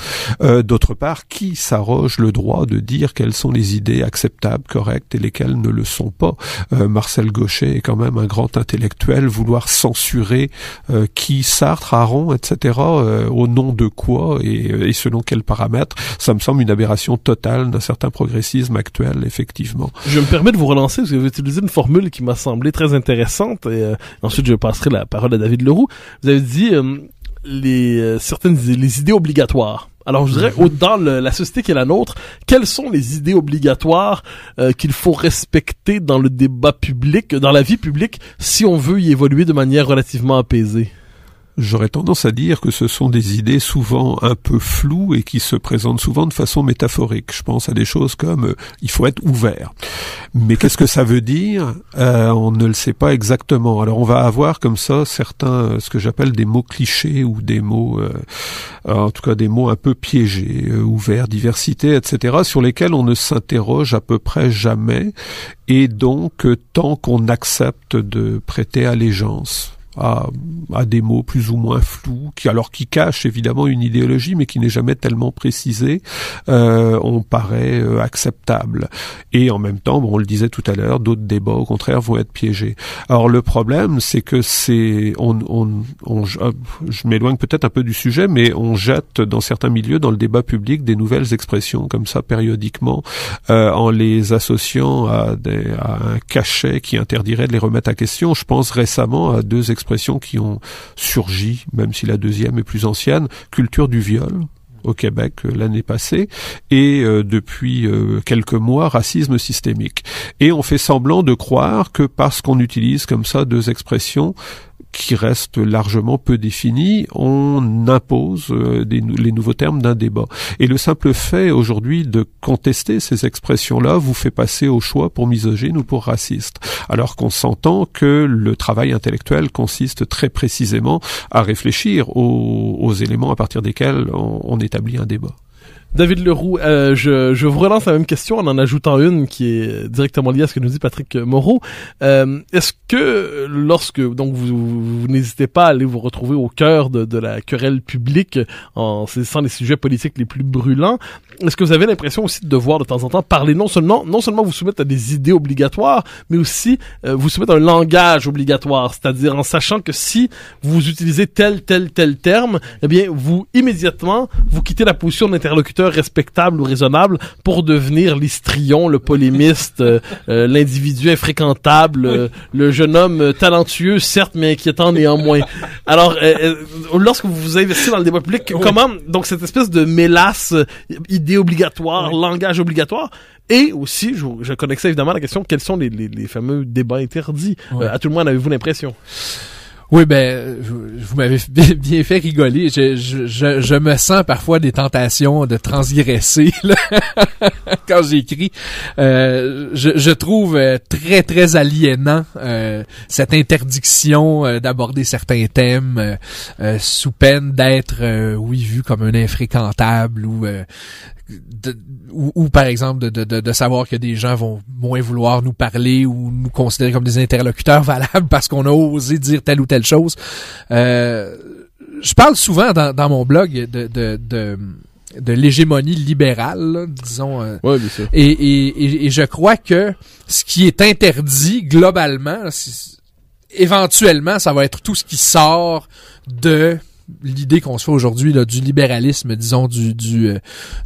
D'autre part, qui s'arroge le droit de dire quelles sont les idées acceptables, correctes et lesquelles ne le sont pas. Euh, Marcel Gaucher est quand même un grand intellectuel, vouloir censurer euh, qui, Sartre, Aron, etc., euh, au nom de quoi et, et selon quels paramètres, ça me semble une aberration totale d'un certain progressisme actuel, effectivement. Je me permets de vous relancer parce que vous utilisez une formule qui m'a semblé très intéressante et ensuite je passerai la parole à David Leroux. Vous avez dit les certaines les idées obligatoires alors je dirais, au, mhm. dans la société qui est la nôtre, quelles sont les idées obligatoires euh, qu'il faut respecter dans le débat public, dans la vie publique, si on veut y évoluer de manière relativement apaisée J'aurais tendance à dire que ce sont des idées souvent un peu floues et qui se présentent souvent de façon métaphorique. Je pense à des choses comme euh, il faut être ouvert. Mais qu'est-ce que ça veut dire euh, On ne le sait pas exactement. Alors on va avoir comme ça certains, euh, ce que j'appelle des mots clichés ou des mots, en tout cas des mots un peu piégés, ouvert, diversité, etc., sur lesquels on ne s'interroge à peu près jamais et donc tant qu'on accepte de prêter allégeance à, à, des mots plus ou moins flous, qui alors qui cachent évidemment une idéologie, mais qui n'est jamais tellement précisée, euh, on paraît euh, acceptable. Et en même temps, bon, on le disait tout à l'heure, d'autres débats au contraire vont être piégés. Alors le problème, c'est que c'est, on, on, je m'éloigne peut-être un peu du sujet, mais on jette dans certains milieux, dans le débat public, des nouvelles expressions comme ça périodiquement, euh, en les associant à, des, à un cachet qui interdirait de les remettre à question. Je pense récemment à deux expressions expressions qui ont surgi, même si la deuxième est plus ancienne, culture du viol au Québec euh, l'année passée et euh, depuis euh, quelques mois racisme systémique et on fait semblant de croire que parce qu'on utilise comme ça deux expressions qui reste largement peu définie, on impose euh, les nouveaux termes d'un débat. Et le simple fait aujourd'hui de contester ces expressions-là vous fait passer au choix pour misogyne ou pour raciste, alors qu'on s'entend que le travail intellectuel consiste très précisément à réfléchir aux, éléments à partir desquels on établit un débat. David Leroux, euh, je, je, vous relance la même question en en ajoutant une qui est directement liée à ce que nous dit Patrick Moreau. Euh, est-ce que lorsque donc vous, n'hésitez pas à aller vous retrouver au cœur de, de la querelle publique en saisissant les sujets politiques les plus brûlants, est-ce que vous avez l'impression aussi de devoir de temps en temps parler non seulement non seulement vous soumettre à des idées obligatoires, mais aussi euh, vous soumettre à un langage obligatoire, c'est-à-dire en sachant que si vous utilisez tel tel tel terme, eh bien vous immédiatement vous quittez la position d'interlocuteur respectable ou raisonnable pour devenir l'histrion, le polémiste, euh, euh, l'individu infréquentable, euh, le jeune homme talentueux, certes, mais inquiétant néanmoins. Alors, lorsque vous vous investissez dans le débat public, comment, donc cette espèce de mélasse, idée obligatoire, langage obligatoire, et aussi, je, connecte ça évidemment la question, quels sont les, les fameux débats interdits? À tout le monde, avez-vous l'impression? Oui, ben, vous m'avez bien fait rigoler. Je, je, je, me sens parfois des tentations de transgresser quand j'écris. Euh, je, trouve euh, très, très aliénant euh, cette interdiction euh, d'aborder certains thèmes sous peine d'être, oui, vu comme un infréquentable ou ou, par exemple de, de, de savoir que des gens vont moins vouloir nous parler ou nous considérer comme des interlocuteurs valables parce qu'on a osé dire telle ou telle chose. Euh, je parle souvent dans, dans mon blog de, de, de, l'hégémonie libérale, disons. Euh, bien sûr. et, et, et, je crois que ce qui est interdit globalement, éventuellement, ça va être tout ce qui sort de l'idée qu'on se fait aujourd'hui là du libéralisme disons du du euh,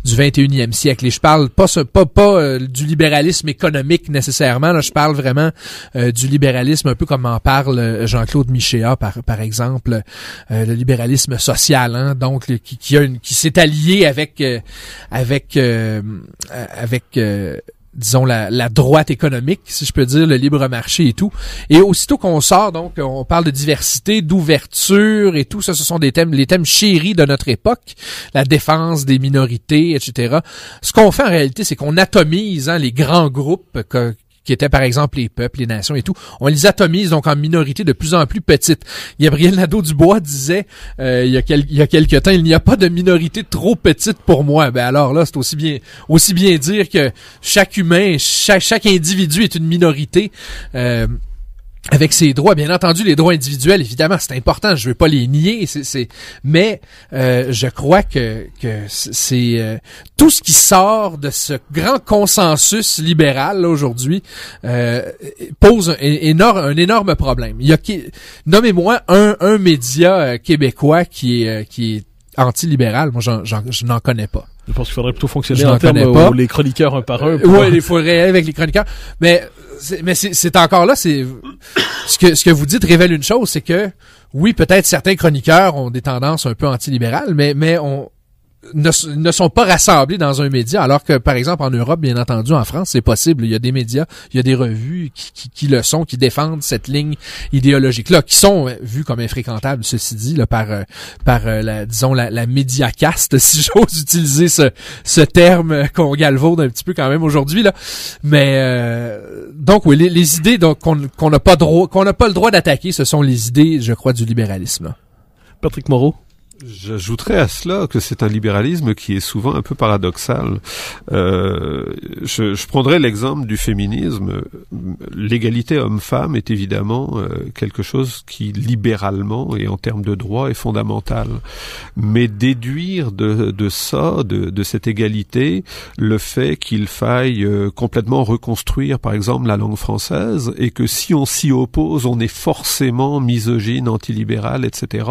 du 21e siècle et je parle pas pas pas euh, du libéralisme économique nécessairement là je parle vraiment euh, du libéralisme un peu comme en parle Jean-Claude Michéa par par exemple le libéralisme social hein, donc qui qui, qui s'est allié avec avec avec disons, la, droite économique, si je peux dire, le libre marché et tout. Et aussitôt qu'on sort, donc, on parle de diversité, d'ouverture et tout, ça, ce sont des thèmes, les thèmes chéris de notre époque, la défense des minorités, etc. Ce qu'on fait en réalité, c'est qu'on atomise hein, les grands groupes que, qui étaient par exemple les peuples, les nations et tout, on les atomise donc en minorité de plus en plus petite. Gabriel Nadeau-Dubois disait euh, il, y a quelque quelques temps, il n'y a pas de minorité trop petite pour moi. Ben alors là, c'est aussi bien aussi bien dire que chaque humain, chaque, chaque individu est une minorité. Euh, avec ses droits, bien entendu, les droits individuels, évidemment, c'est important, je ne veux pas les nier, c'est, mais euh, je crois que, c'est euh, tout ce qui sort de ce grand consensus libéral aujourd'hui euh, pose un, énorme, un énorme problème. Il y a nommez-moi un, un média québécois qui qui est anti-libéral, moi, je n'en connais pas. Je pense qu'il faudrait plutôt fonctionner je en les chroniqueurs un par un. Euh, oui, il faudrait aller avec les chroniqueurs. Mais mais c'est encore là, c'est ce que ce que vous dites révèle une chose, c'est que oui, peut-être certains chroniqueurs ont des tendances un peu antilibérales, mais mais on ne, ne, sont pas rassemblés dans un média, alors que par exemple en Europe, bien entendu, en France, c'est possible. Il y a des médias, il y a des revues qui, qui, le sont, qui défendent cette ligne idéologique-là, qui sont euh, vues comme infréquentables, ceci dit, là, par euh, par euh, la, disons la, la médiacaste si j'ose utiliser ce, ce terme qu'on galvaude un petit peu quand même aujourd'hui là. Mais donc oui, les, idées donc qu'on n'a pas droit, qu'on n'a pas le droit d'attaquer, ce sont les idées, je crois, du libéralisme. Patrick Moreau. J'ajouterais à cela que c'est un libéralisme qui est souvent un peu paradoxal. Euh, je, je, prendrais l'exemple du féminisme. L'égalité homme-femme est évidemment euh, quelque chose qui, libéralement et en termes de droit, est fondamental. Mais déduire de, de ça, de, de cette égalité, le fait qu'il faille euh, complètement reconstruire, par exemple, la langue française et que si on s'y oppose, on est forcément misogyne, antilibéral, etc.,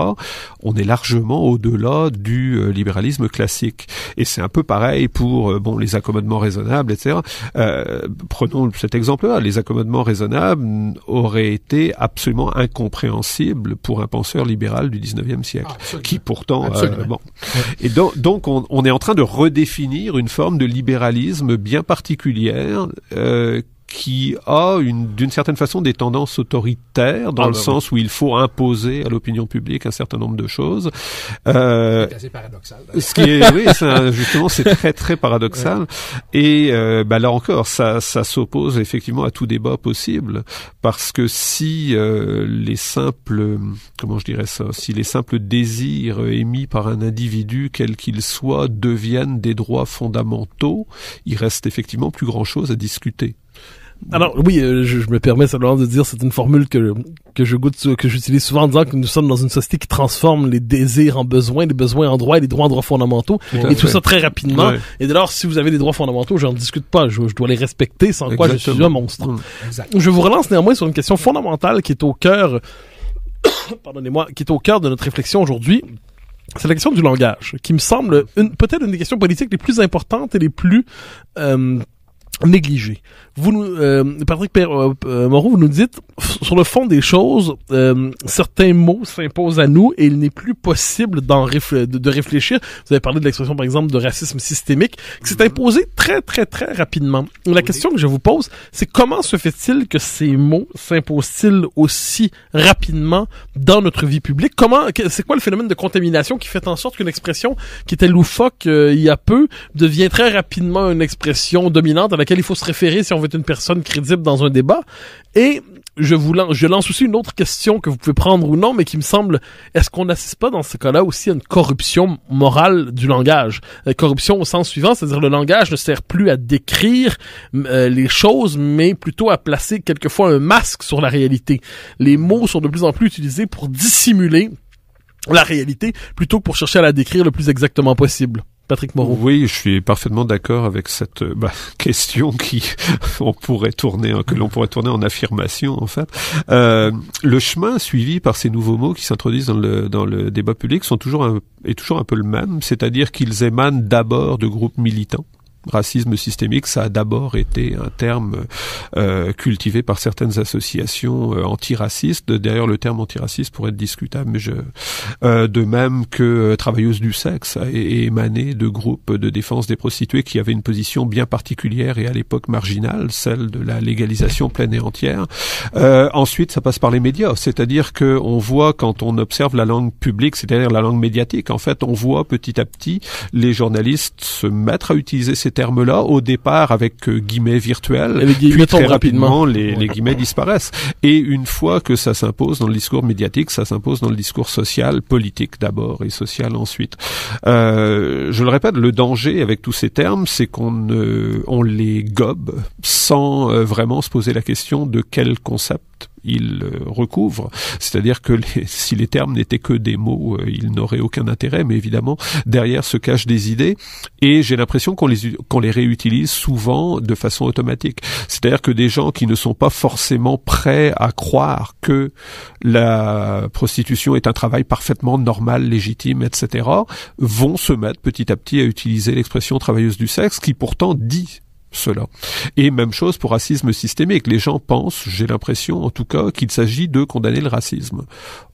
on est largement au-delà du euh, libéralisme classique. Et c'est un peu pareil pour euh, bon les accommodements raisonnables, etc. Euh, prenons cet exemple-là. Les accommodements raisonnables auraient été absolument incompréhensibles pour un penseur libéral du 19e siècle, qui pourtant... Et donc, on, est en train de redéfinir une forme de libéralisme bien particulière euh, qui a une, d'une certaine façon des tendances autoritaires dans ah le bah sens où il faut imposer à l'opinion publique un certain nombre de choses. Euh, assez paradoxal. Ce qui est, oui, c'est justement, c'est très très paradoxal. Et euh, bah, là encore, ça, ça s'oppose effectivement à tout débat possible parce que si euh, les simples, comment je dirais ça, si les simples désirs émis par un individu quel qu'il soit deviennent des droits fondamentaux, il reste effectivement plus grand chose à discuter. Alors oui, euh, je, me permets simplement de dire, c'est une formule que que je goûte, que j'utilise souvent en disant que nous sommes dans une société qui transforme les désirs en besoins, les besoins en droits et les droits en droits fondamentaux, et tout ça très rapidement. Et d'ailleurs, si vous avez des droits fondamentaux, j'en discute pas, je, dois les respecter, sans quoi je suis un monstre. Mm. Je vous relance néanmoins sur une question fondamentale qui est au cœur, pardonnez-moi, qui est au cœur de notre réflexion aujourd'hui. C'est la question du langage, qui me semble peut-être une des questions politiques les plus importantes et les plus euh, négligé. Vous, euh, Patrick euh, euh, Moreau, vous nous dites, sur le fond des choses, euh, certains mots s'imposent à nous et il n'est plus possible d'en de, réfléchir. Vous avez parlé de l'expression, par exemple, de racisme systémique, qui s'est mm-hmm. imposé très, très, très rapidement. La question que je vous pose, c'est comment se fait-il que ces mots s'imposent-ils aussi rapidement dans notre vie publique? Comment, c'est quoi le phénomène de contamination qui fait en sorte qu'une expression qui était loufoque il y a peu devient très rapidement une expression dominante avec il faut se référer si on veut une personne crédible dans un débat. Et je vous lance, je lance aussi une autre question que vous pouvez prendre ou non, mais qui me semble, est-ce qu'on n'assiste pas dans ce cas-là aussi à une corruption morale du langage? La euh, corruption au sens suivant, c'est-à-dire le langage ne sert plus à décrire euh, les choses, mais plutôt à placer quelquefois un masque sur la réalité. Les mots sont de plus en plus utilisés pour dissimuler la réalité plutôt que pour chercher à la décrire le plus exactement possible. Patrick Moreau. Oui, je suis parfaitement d'accord avec cette euh, bah, question qui on pourrait tourner que l'on pourrait tourner en affirmation en fait. Euh, le chemin suivi par ces nouveaux mots qui s'introduisent dans le dans le débat public sont toujours est toujours un peu le même, c'est-à-dire qu'ils émanent d'abord de groupes militants racisme systémique, ça a d'abord été un terme euh, cultivé par certaines associations euh, antiracistes. D'ailleurs, le terme antiraciste pourrait être discutable, mais je, euh, de même que travailleuse du sexe a émané de groupes de défense des prostituées qui avaient une position bien particulière et à l'époque marginale, celle de la légalisation pleine et entière. ensuite, ça passe par les médias, c'est-à-dire que on voit quand on observe la langue publique, c'est-à-dire la langue médiatique, en fait, on voit petit à petit les journalistes se mettre à utiliser ces Terme là au départ avec euh, guillemets virtuels, puis très rapidement, les, guillemets disparaissent. Et une fois que ça s'impose dans le discours médiatique, ça s'impose dans le discours social, politique d'abord et social ensuite. Euh, je le répète, le danger avec tous ces termes, c'est qu'on on les gobe sans euh, vraiment se poser la question de quel concept il euh, recouvre. C'est-à-dire que si les termes n'étaient que des mots, euh, ils n'auraient aucun intérêt, mais évidemment, derrière se cachent des idées, et j'ai l'impression qu'on les, qu'on les réutilise souvent de façon automatique. C'est-à-dire que des gens qui ne sont pas forcément prêts à croire que la prostitution est un travail parfaitement normal, légitime, etc., vont se mettre petit à petit à utiliser l'expression travailleuse du sexe, qui pourtant dit cela. Et même chose pour racisme systémique. Les gens pensent, j'ai l'impression en tout cas, qu'il s'agit de condamner le racisme.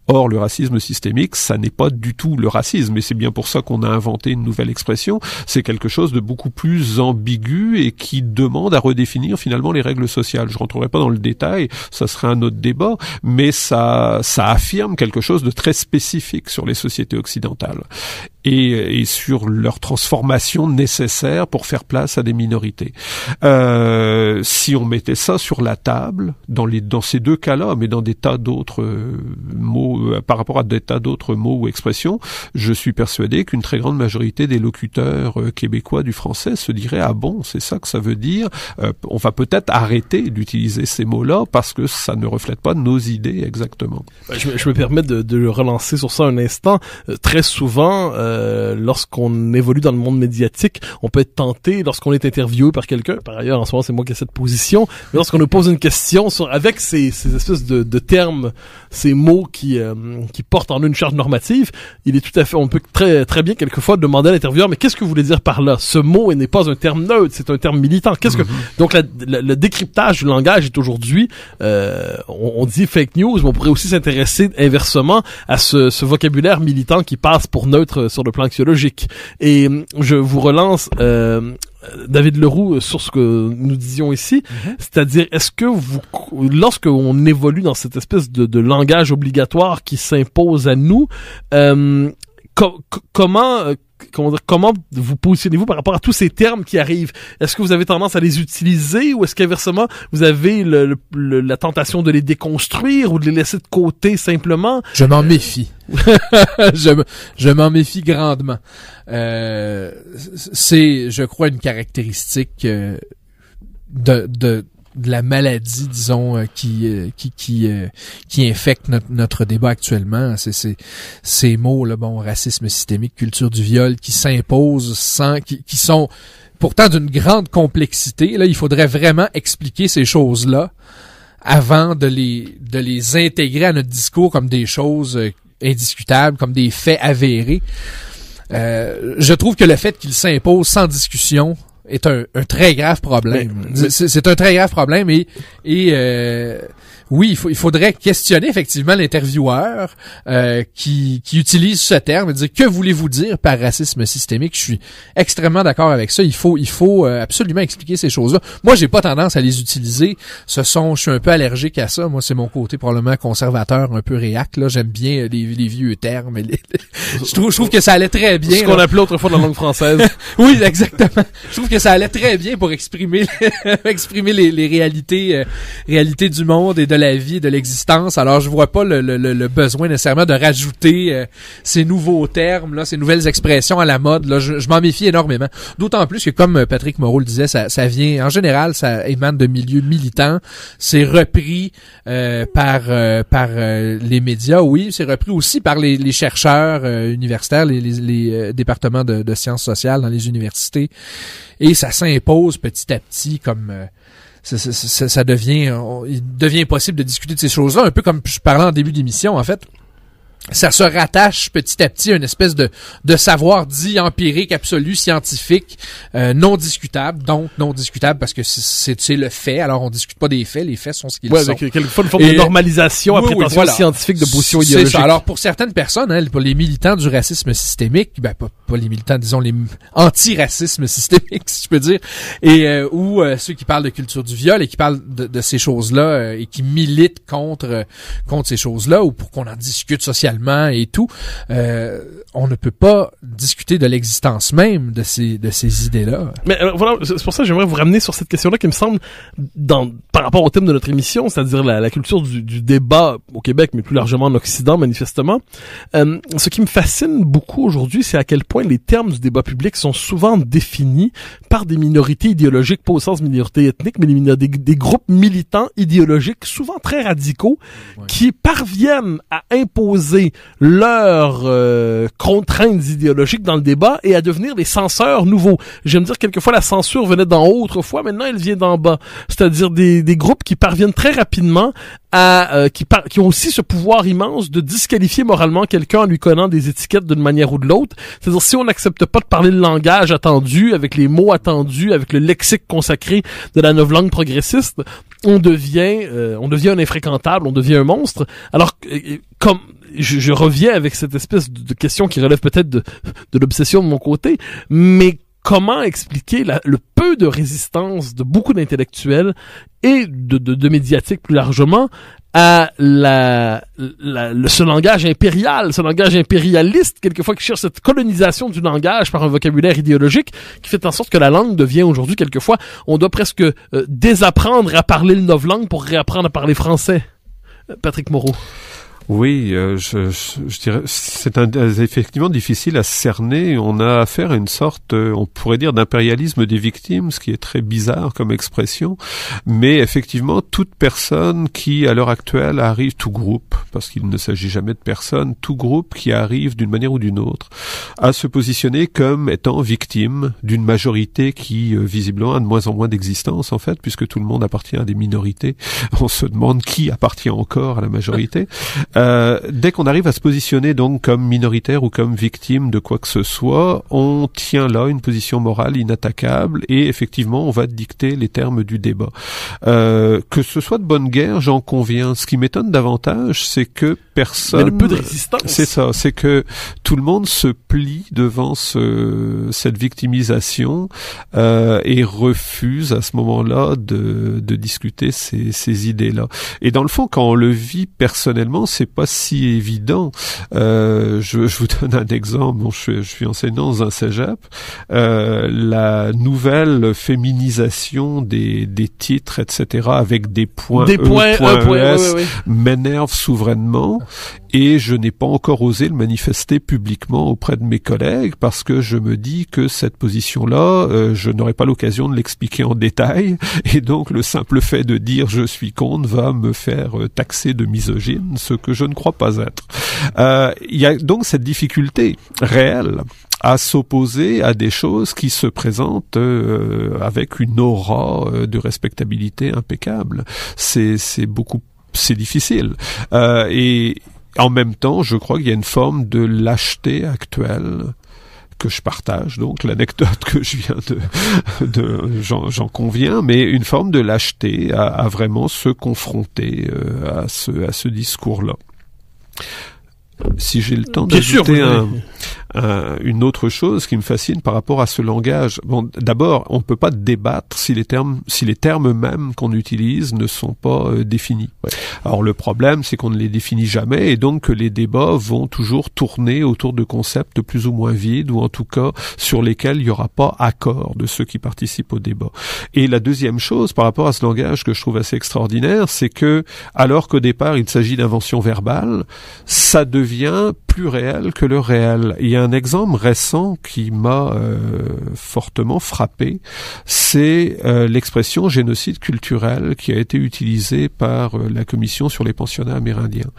Or, le racisme systémique, ça n'est pas du tout le racisme, et c'est bien pour ça qu'on a inventé une nouvelle expression. C'est quelque chose de beaucoup plus ambigu et qui demande à redéfinir finalement les règles sociales. Je rentrerai pas dans le détail, ça serait un autre débat, mais ça, ça affirme quelque chose de très spécifique sur les sociétés occidentales et, sur leur transformation nécessaire pour faire place à des minorités. Euh, si on mettait ça sur la table, dans, les, dans ces deux cas-là, mais dans des tas d'autres euh, mots euh, par rapport à des tas d'autres mots ou expressions, je suis persuadé qu'une très grande majorité des locuteurs euh, québécois du français se diraient ah bon, c'est ça que ça veut dire. Euh, on va peut-être arrêter d'utiliser ces mots-là parce que ça ne reflète pas nos idées exactement. Ben, je, me permets de, relancer sur ça un instant. Très souvent, lorsqu'on évolue dans le monde médiatique, on peut être tenté, lorsqu'on est interviewé par quelqu'un, par ailleurs en ce moment c'est moi qui ai cette position, mais lorsqu'on nous pose une question sur, avec ces, espèces de, de termes, ces mots qui, euh, qui porte en une charge normative, il est tout à fait, on peut très, très bien quelquefois demander à l'intervieweur, mais qu'est-ce que vous voulez dire par là? Ce mot n'est pas un terme neutre, c'est un terme militant. Qu'est-ce que, mhm. donc le décryptage du langage est aujourd'hui, euh, on, dit fake news, mais on pourrait aussi s'intéresser inversement à ce, ce, vocabulaire militant qui passe pour neutre sur le plan axiologique. Et euh, je vous relance, euh, David Leroux euh, sur ce que nous disions ici, mhm. c'est-à-dire est-ce que vous, lorsque on évolue dans cette espèce de, langage obligatoire qui s'impose à nous, euh, comment euh, comment, vous positionnez-vous par rapport à tous ces termes qui arrivent? Est-ce que vous avez tendance à les utiliser ou est-ce qu'inversement, vous avez la tentation de les déconstruire ou de les laisser de côté simplement? Je m'en méfie. je m'en méfie grandement. Euh, c'est, je crois, une caractéristique euh, de de la maladie, disons, euh, euh, qui qui euh, qui, infecte notre, débat actuellement. C'est ces mots, là bon racisme systémique, culture du viol, qui s'imposent sans, qui, sont pourtant d'une grande complexité. Là, il faudrait vraiment expliquer ces choses-là avant de les de les intégrer à notre discours comme des choses indiscutables, comme des faits avérés. je trouve que le fait qu'il s'impose sans discussion, est un, un, très grave problème. C'est un très grave problème et, et euh, oui, il, faudrait questionner effectivement l'intervieweur euh, qui, utilise ce terme et dire que voulez-vous dire par racisme systémique. Je suis extrêmement d'accord avec ça. Il faut, il faut euh, absolument expliquer ces choses-là. Moi, j'ai pas tendance à les utiliser. Ce sont, je suis un peu allergique à ça. Moi, c'est mon côté probablement conservateur, un peu réac. Là, j'aime bien les, vieux termes. je trouve, trouve que ça allait très bien. qu'on appelait autrefois dans la langue française. oui, exactement. Je trouve que ça allait très bien pour exprimer, exprimer les, réalités, euh, réalités du monde et de la la vie de l'existence. Alors, je vois pas le, besoin nécessairement de rajouter euh, ces nouveaux termes, ces nouvelles expressions à la mode. Là, je, m'en méfie énormément. D'autant plus que, comme euh, Patrick Moreau le disait, ça, vient, en général, ça émane de milieux militants. C'est repris euh, par par les médias, oui. C'est repris aussi par les, chercheurs universitaires, les, départements de, de, sciences sociales dans les universités. Et ça s'impose petit à petit comme ça, ça, ça, devient, il devient possible de discuter de ces choses-là, un peu comme je parlais en début d'émission, en fait ça se rattache petit à petit à une espèce de, de savoir dit empirique, absolu, scientifique, euh, non discutable, donc non discutable parce que c'est le fait, alors on discute pas des faits, les faits sont ce qu'ils sont. Avec quelquefois une forme de normalisation à prétention scientifique de position idéologique. Alors pour certaines personnes, hein, pour les militants du racisme systémique, ben pas, pas les militants, disons les anti-racisme systémique, si je peux dire, et euh, ou euh, ceux qui parlent de culture du viol et qui parlent de, de ces choses-là et qui militent contre contre ces choses-là ou pour qu'on en discute socialement et tout, euh, on ne peut pas discuter de l'existence même de ces, de ces idées-là. Mais euh, voilà, c'est pour ça que j'aimerais vous ramener sur cette question-là qui me semble, dans, par rapport au thème de notre émission, c'est-à-dire la, culture du, débat au Québec, mais plus largement en Occident, manifestement, euh, ce qui me fascine beaucoup aujourd'hui, c'est à quel point les termes du débat public sont souvent définis par des minorités idéologiques, pas au sens minorité ethnique, mais des, des groupes militants idéologiques, souvent très radicaux, qui parviennent à imposer leurs euh, contraintes idéologiques dans le débat et à devenir des censeurs nouveaux. J'aime dire quelquefois la censure venait d'en haut autrefois, maintenant elle vient d'en bas. C'est-à-dire des, des, groupes qui parviennent très rapidement à euh, qui, par qui ont aussi ce pouvoir immense de disqualifier moralement quelqu'un en lui connant des étiquettes d'une manière ou de l'autre. C'est-à-dire si on n'accepte pas de parler le langage attendu, avec les mots attendus, avec le lexique consacré de la nouvelle langue progressiste, on devient euh, on devient un infréquentable, on devient un monstre. Alors comme je, reviens avec cette espèce de, question qui relève peut-être de, l'obsession de mon côté, mais comment expliquer le peu de résistance de beaucoup d'intellectuels et de, médiatiques plus largement à la, ce langage impérial, ce langage impérialiste, quelquefois qui cherche cette colonisation du langage par un vocabulaire idéologique qui fait en sorte que la langue devient aujourd'hui quelquefois, on doit presque euh, désapprendre à parler le novlangue pour réapprendre à parler français. Euh, Patrick Moreau. Oui, euh, je, je, dirais, c'est euh, effectivement difficile à cerner. On a affaire à une sorte, euh, on pourrait dire, d'impérialisme des victimes, ce qui est très bizarre comme expression. Mais effectivement, toute personne qui, à l'heure actuelle, arrive, tout groupe, parce qu'il ne s'agit jamais de personne, tout groupe qui arrive d'une manière ou d'une autre à se positionner comme étant victime d'une majorité qui, visiblement, a de moins en moins d'existence, en fait, puisque tout le monde appartient à des minorités. On se demande qui appartient encore à la majorité. Euh, dès qu'on arrive à se positionner donc comme minoritaire ou comme victime de quoi que ce soit, on tient là une position morale inattaquable et effectivement on va dicter les termes du débat. Euh, que ce soit de bonne guerre, j'en conviens. Ce qui m'étonne davantage, c'est que personne. le peu de résistance. C'est ça, c'est que tout le monde se plie devant ce, cette victimisation euh, et refuse à ce moment-là de, de discuter ces, ces idées-là. Et dans le fond, quand on le vit personnellement, c'est c'est pas si évident. Euh, je, je, vous donne un exemple. je, suis, enseignant dans un cégep. Euh, la nouvelle féminisation des, des titres, etc., avec des points, des e, points, e, points e, m'énerve souverainement et je n'ai pas encore osé le manifester publiquement auprès de mes collègues parce que je me dis que cette position-là, euh, je n'aurai pas l'occasion de l'expliquer en détail et donc le simple fait de dire je suis contre va me faire euh, taxer de misogyne, ce que je ne crois pas être. Euh, il y a donc cette difficulté réelle à s'opposer à des choses qui se présentent avec une aura de respectabilité impeccable. C'est beaucoup c'est difficile. Euh, et en même temps, je crois qu'il y a une forme de lâcheté actuelle que je partage, donc l'anecdote que je viens de, de j'en conviens, mais une forme de lâcheté à, vraiment se confronter euh, à ce, à ce discours-là. Si j'ai le temps d'ajouter un, euh, une autre chose qui me fascine par rapport à ce langage. Bon, d'abord, on ne peut pas débattre si les termes, si les termes mêmes qu'on utilise ne sont pas euh, définis. Alors le problème, c'est qu'on ne les définit jamais et donc que les débats vont toujours tourner autour de concepts plus ou moins vides ou en tout cas sur lesquels il n'y aura pas accord de ceux qui participent au débat. Et la deuxième chose par rapport à ce langage que je trouve assez extraordinaire, c'est que alors qu'au départ il s'agit d'invention verbale, ça devient plus réel que le réel. Il y a un exemple récent qui m'a euh, fortement frappé, c'est euh, l'expression génocide culturel qui a été utilisée par euh, la commission sur les pensionnats amérindiens.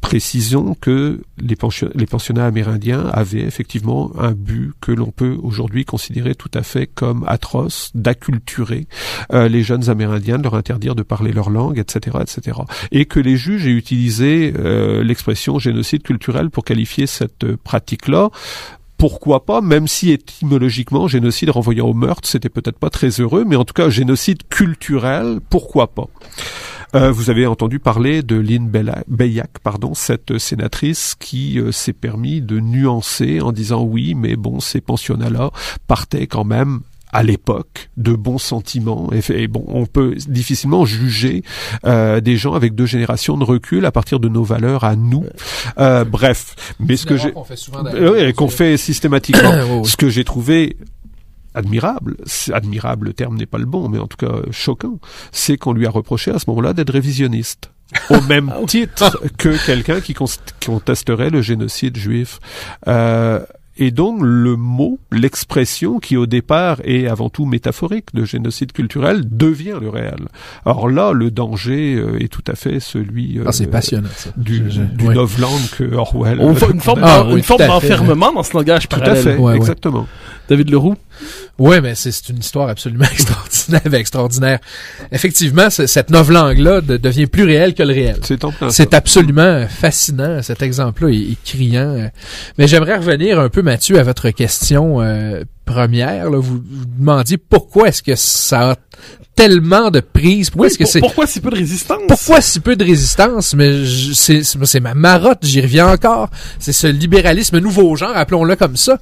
Précisons que les, pensionnats amérindiens avaient effectivement un but que l'on peut aujourd'hui considérer tout à fait comme atroce, d'acculturer les jeunes amérindiens, de leur interdire de parler leur langue, etc., etc. Et que les juges aient utilisé l'expression génocide culturel pour qualifier cette pratique-là, pourquoi pas, même si étymologiquement, génocide renvoyant au meurtre, c'était peut-être pas très heureux, mais en tout cas, génocide culturel, pourquoi pas. Euh, vous avez entendu parler de Lynn Beyac, pardon, cette sénatrice qui euh, s'est permis de nuancer en disant oui, mais bon, ces pensionnats-là partaient quand même à l'époque de bons sentiments. Et, bon, on peut difficilement juger euh, des gens avec deux générations de recul à partir de nos valeurs à nous. Euh, bref, mais ce que j'ai, qu'on fait, systématiquement, ce que j'ai trouvé admirable, admirable, le terme n'est pas le bon, mais en tout cas choquant, c'est qu'on lui a reproché à ce moment-là d'être révisionniste. au même ah titre que quelqu'un qui contesterait le génocide juif. Euh, et donc le mot, l'expression qui au départ est avant tout métaphorique de génocide culturel devient le réel. Alors là, le danger euh, est tout à fait celui euh, ah, du, je, que Orwell. une forme, ah, forme d'enfermement dans ce langage Tout à fait, exactement. David Leroux Ouais, mais c'est une histoire absolument extraordinaire, extraordinaire. Effectivement, cette novlangue-là devient plus réelle que le réel. C'est absolument fascinant, cet exemple-là est, criant. Mais j'aimerais revenir un peu, Mathieu, à votre question euh, première. Vous, demandiez pourquoi est-ce que ça a tellement de prise. Pourquoi si peu de résistance Pourquoi si peu de résistance Mais c'est c'est ma marotte, j'y reviens encore. C'est ce libéralisme nouveau genre, appelons-le comme ça,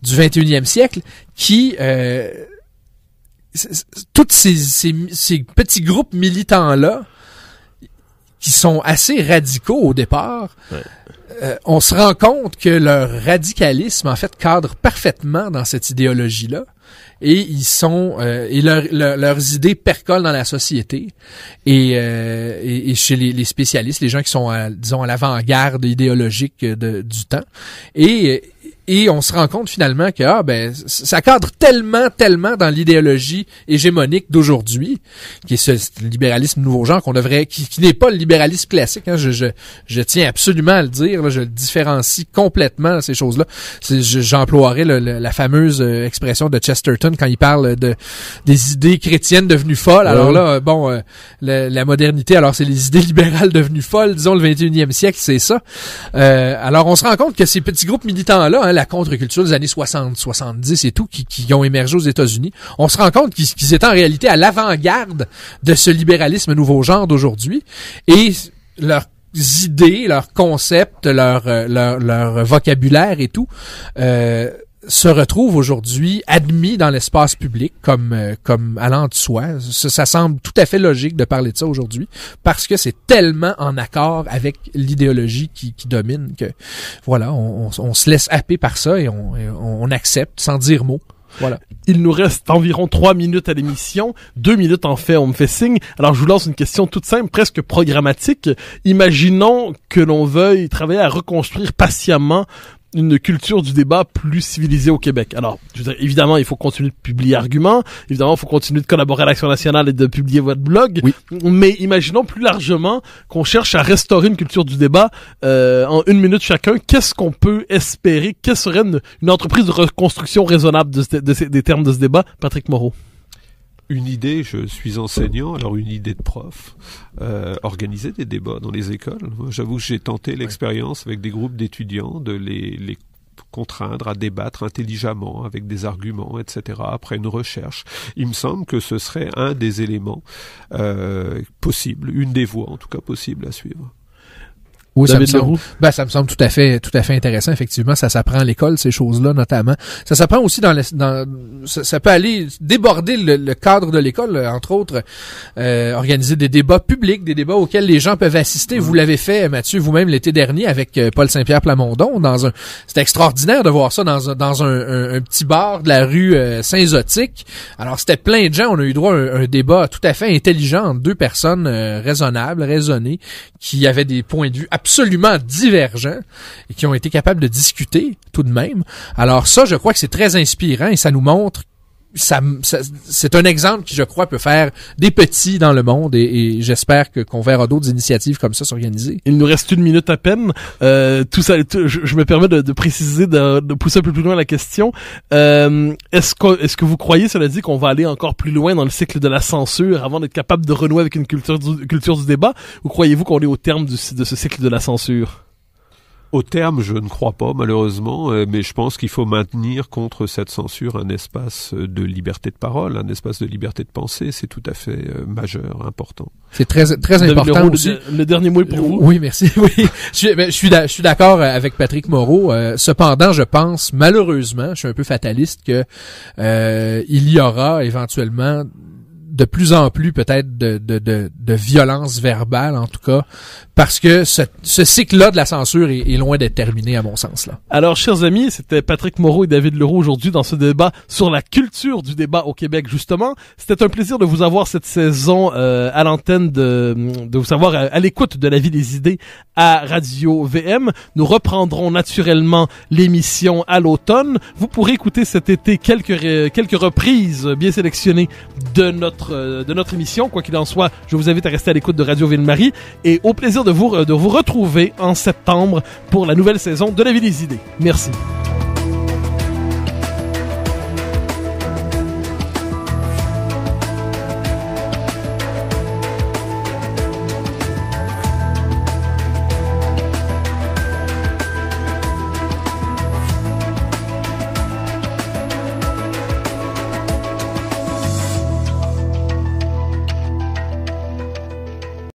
du 21e siècle qui euh, tous ces, ces, ces, petits groupes militants là qui sont assez radicaux au départ, euh, on se rend compte que leur radicalisme en fait cadre parfaitement dans cette idéologie là et ils sont euh, et leurs leurs idées percolent dans la société et, euh, et, chez les, spécialistes, les gens qui sont disons à l'avant-garde idéologique de, du temps et et on se rend compte finalement que ah, ben, ça cadre tellement, tellement dans l'idéologie hégémonique d'aujourd'hui, qui est ce libéralisme nouveau genre qu'on devrait, qui, n'est pas le libéralisme classique. Hein, je, je, je, tiens absolument à le dire, là, je le différencie complètement ces choses-là. J'emploierai la fameuse euh, expression de Chesterton quand il parle de des idées chrétiennes devenues folles. Alors là, euh, bon, euh, la, modernité, alors c'est les idées libérales devenues folles, disons le 21e siècle, c'est ça. alors on se rend compte que ces petits groupes militants là. Hein, la contre-culture des années 60, 70 et tout, qui, qui ont émergé aux États-Unis, on se rend compte qu'ils étaient en réalité à l'avant-garde de ce libéralisme nouveau genre d'aujourd'hui. Et leurs idées, leurs concepts, leur, euh, leur, leur vocabulaire et tout, euh, se retrouve aujourd'hui admis dans l'espace public comme euh, comme allant de soi. Ça, semble tout à fait logique de parler de ça aujourd'hui parce que c'est tellement en accord avec l'idéologie qui, domine que voilà, on, se laisse happer par ça et on, on accepte sans dire mot. Voilà. Il nous reste environ trois minutes à l'émission. Deux minutes en fait, on me fait signe. Alors je vous lance une question toute simple, presque programmatique. Imaginons que l'on veuille travailler à reconstruire patiemment une culture du débat plus civilisée au Québec. Alors, évidemment, il faut continuer de publier arguments, évidemment, il faut continuer de collaborer à l'Action nationale et de publier votre blog, mais imaginons plus largement qu'on cherche à restaurer une culture du débat euh, en une minute chacun. Qu'est-ce qu'on peut espérer? Quelle serait une, entreprise de reconstruction raisonnable des termes de ce débat, Patrick Moreau? une idée, je suis enseignant, alors une idée de prof, euh, organiser des débats dans les écoles. J'avoue que j'ai tenté l'expérience avec des groupes d'étudiants, de les, contraindre à débattre intelligemment avec des arguments, etc., après une recherche. Il me semble que ce serait un des éléments euh, possibles, une des voies en tout cas possibles à suivre. Oui, ben, ça me, semble, tout à fait, tout à fait intéressant. Effectivement, ça s'apprend à l'école, ces choses-là, notamment. Ça s'apprend aussi dans, dans ça, peut aller déborder le, cadre de l'école, entre autres, euh, organiser des débats publics, des débats auxquels les gens peuvent assister. Mm-hmm. Vous l'avez fait, Mathieu, vous-même l'été dernier avec euh, Paul Saint-Pierre Plamondon. Dans un, c'était extraordinaire de voir ça dans, un, un, petit bar de la rue euh, Saint-Zotique. Alors c'était plein de gens. On a eu droit à un, débat tout à fait intelligent entre deux personnes raisonnables, raisonnées, qui avaient des points de vue absolument divergents et qui ont été capables de discuter tout de même. Alors ça, je crois que c'est très inspirant et ça nous montre c'est un exemple qui, je crois, peut faire des petits dans le monde et, j'espère que qu'on verra d'autres initiatives comme ça s'organiser. Il nous reste une minute à peine. Euh, tout ça, je, me permets de, préciser, de, pousser un peu plus loin la question. Euh, est-ce que est-ce que vous croyez, cela dit, qu'on va aller encore plus loin dans le cycle de la censure avant d'être capable de renouer avec une culture du, culture du débat, ou croyez-vous qu'on est au terme de ce cycle de la censure? Au terme, je ne crois pas, malheureusement, euh, mais je pense qu'il faut maintenir contre cette censure un espace de liberté de parole, un espace de liberté de pensée. C'est tout à fait euh, majeur, important. C'est très très important aussi. Le, dernier mot est pour vous. Oui, merci. Oui, je, ben, je suis d'accord euh, avec Patrick Moreau. cependant, je pense malheureusement, je suis un peu fataliste que il y aura éventuellement de plus en plus peut-être de, de, de, de, violence verbale en tout cas, parce que ce, ce cycle-là de la censure est, est loin d'être terminé à mon sens. là. Alors, chers amis, c'était Patrick Moreau et David Leroux aujourd'hui dans ce débat sur la culture du débat au Québec justement. C'était un plaisir de vous avoir cette saison euh, à l'antenne, de, de vous savoir à, euh, à l'écoute de la vie des idées à Radio VM. Nous reprendrons naturellement l'émission à l'automne. Vous pourrez écouter cet été quelques, quelques reprises bien sélectionnées de notre euh, de notre émission. Quoi qu'il en soit, je vous invite à rester à l'écoute de Radio Ville-Marie et au plaisir de vous, euh, de vous retrouver en septembre pour la nouvelle saison de La Ville des Idées. Merci.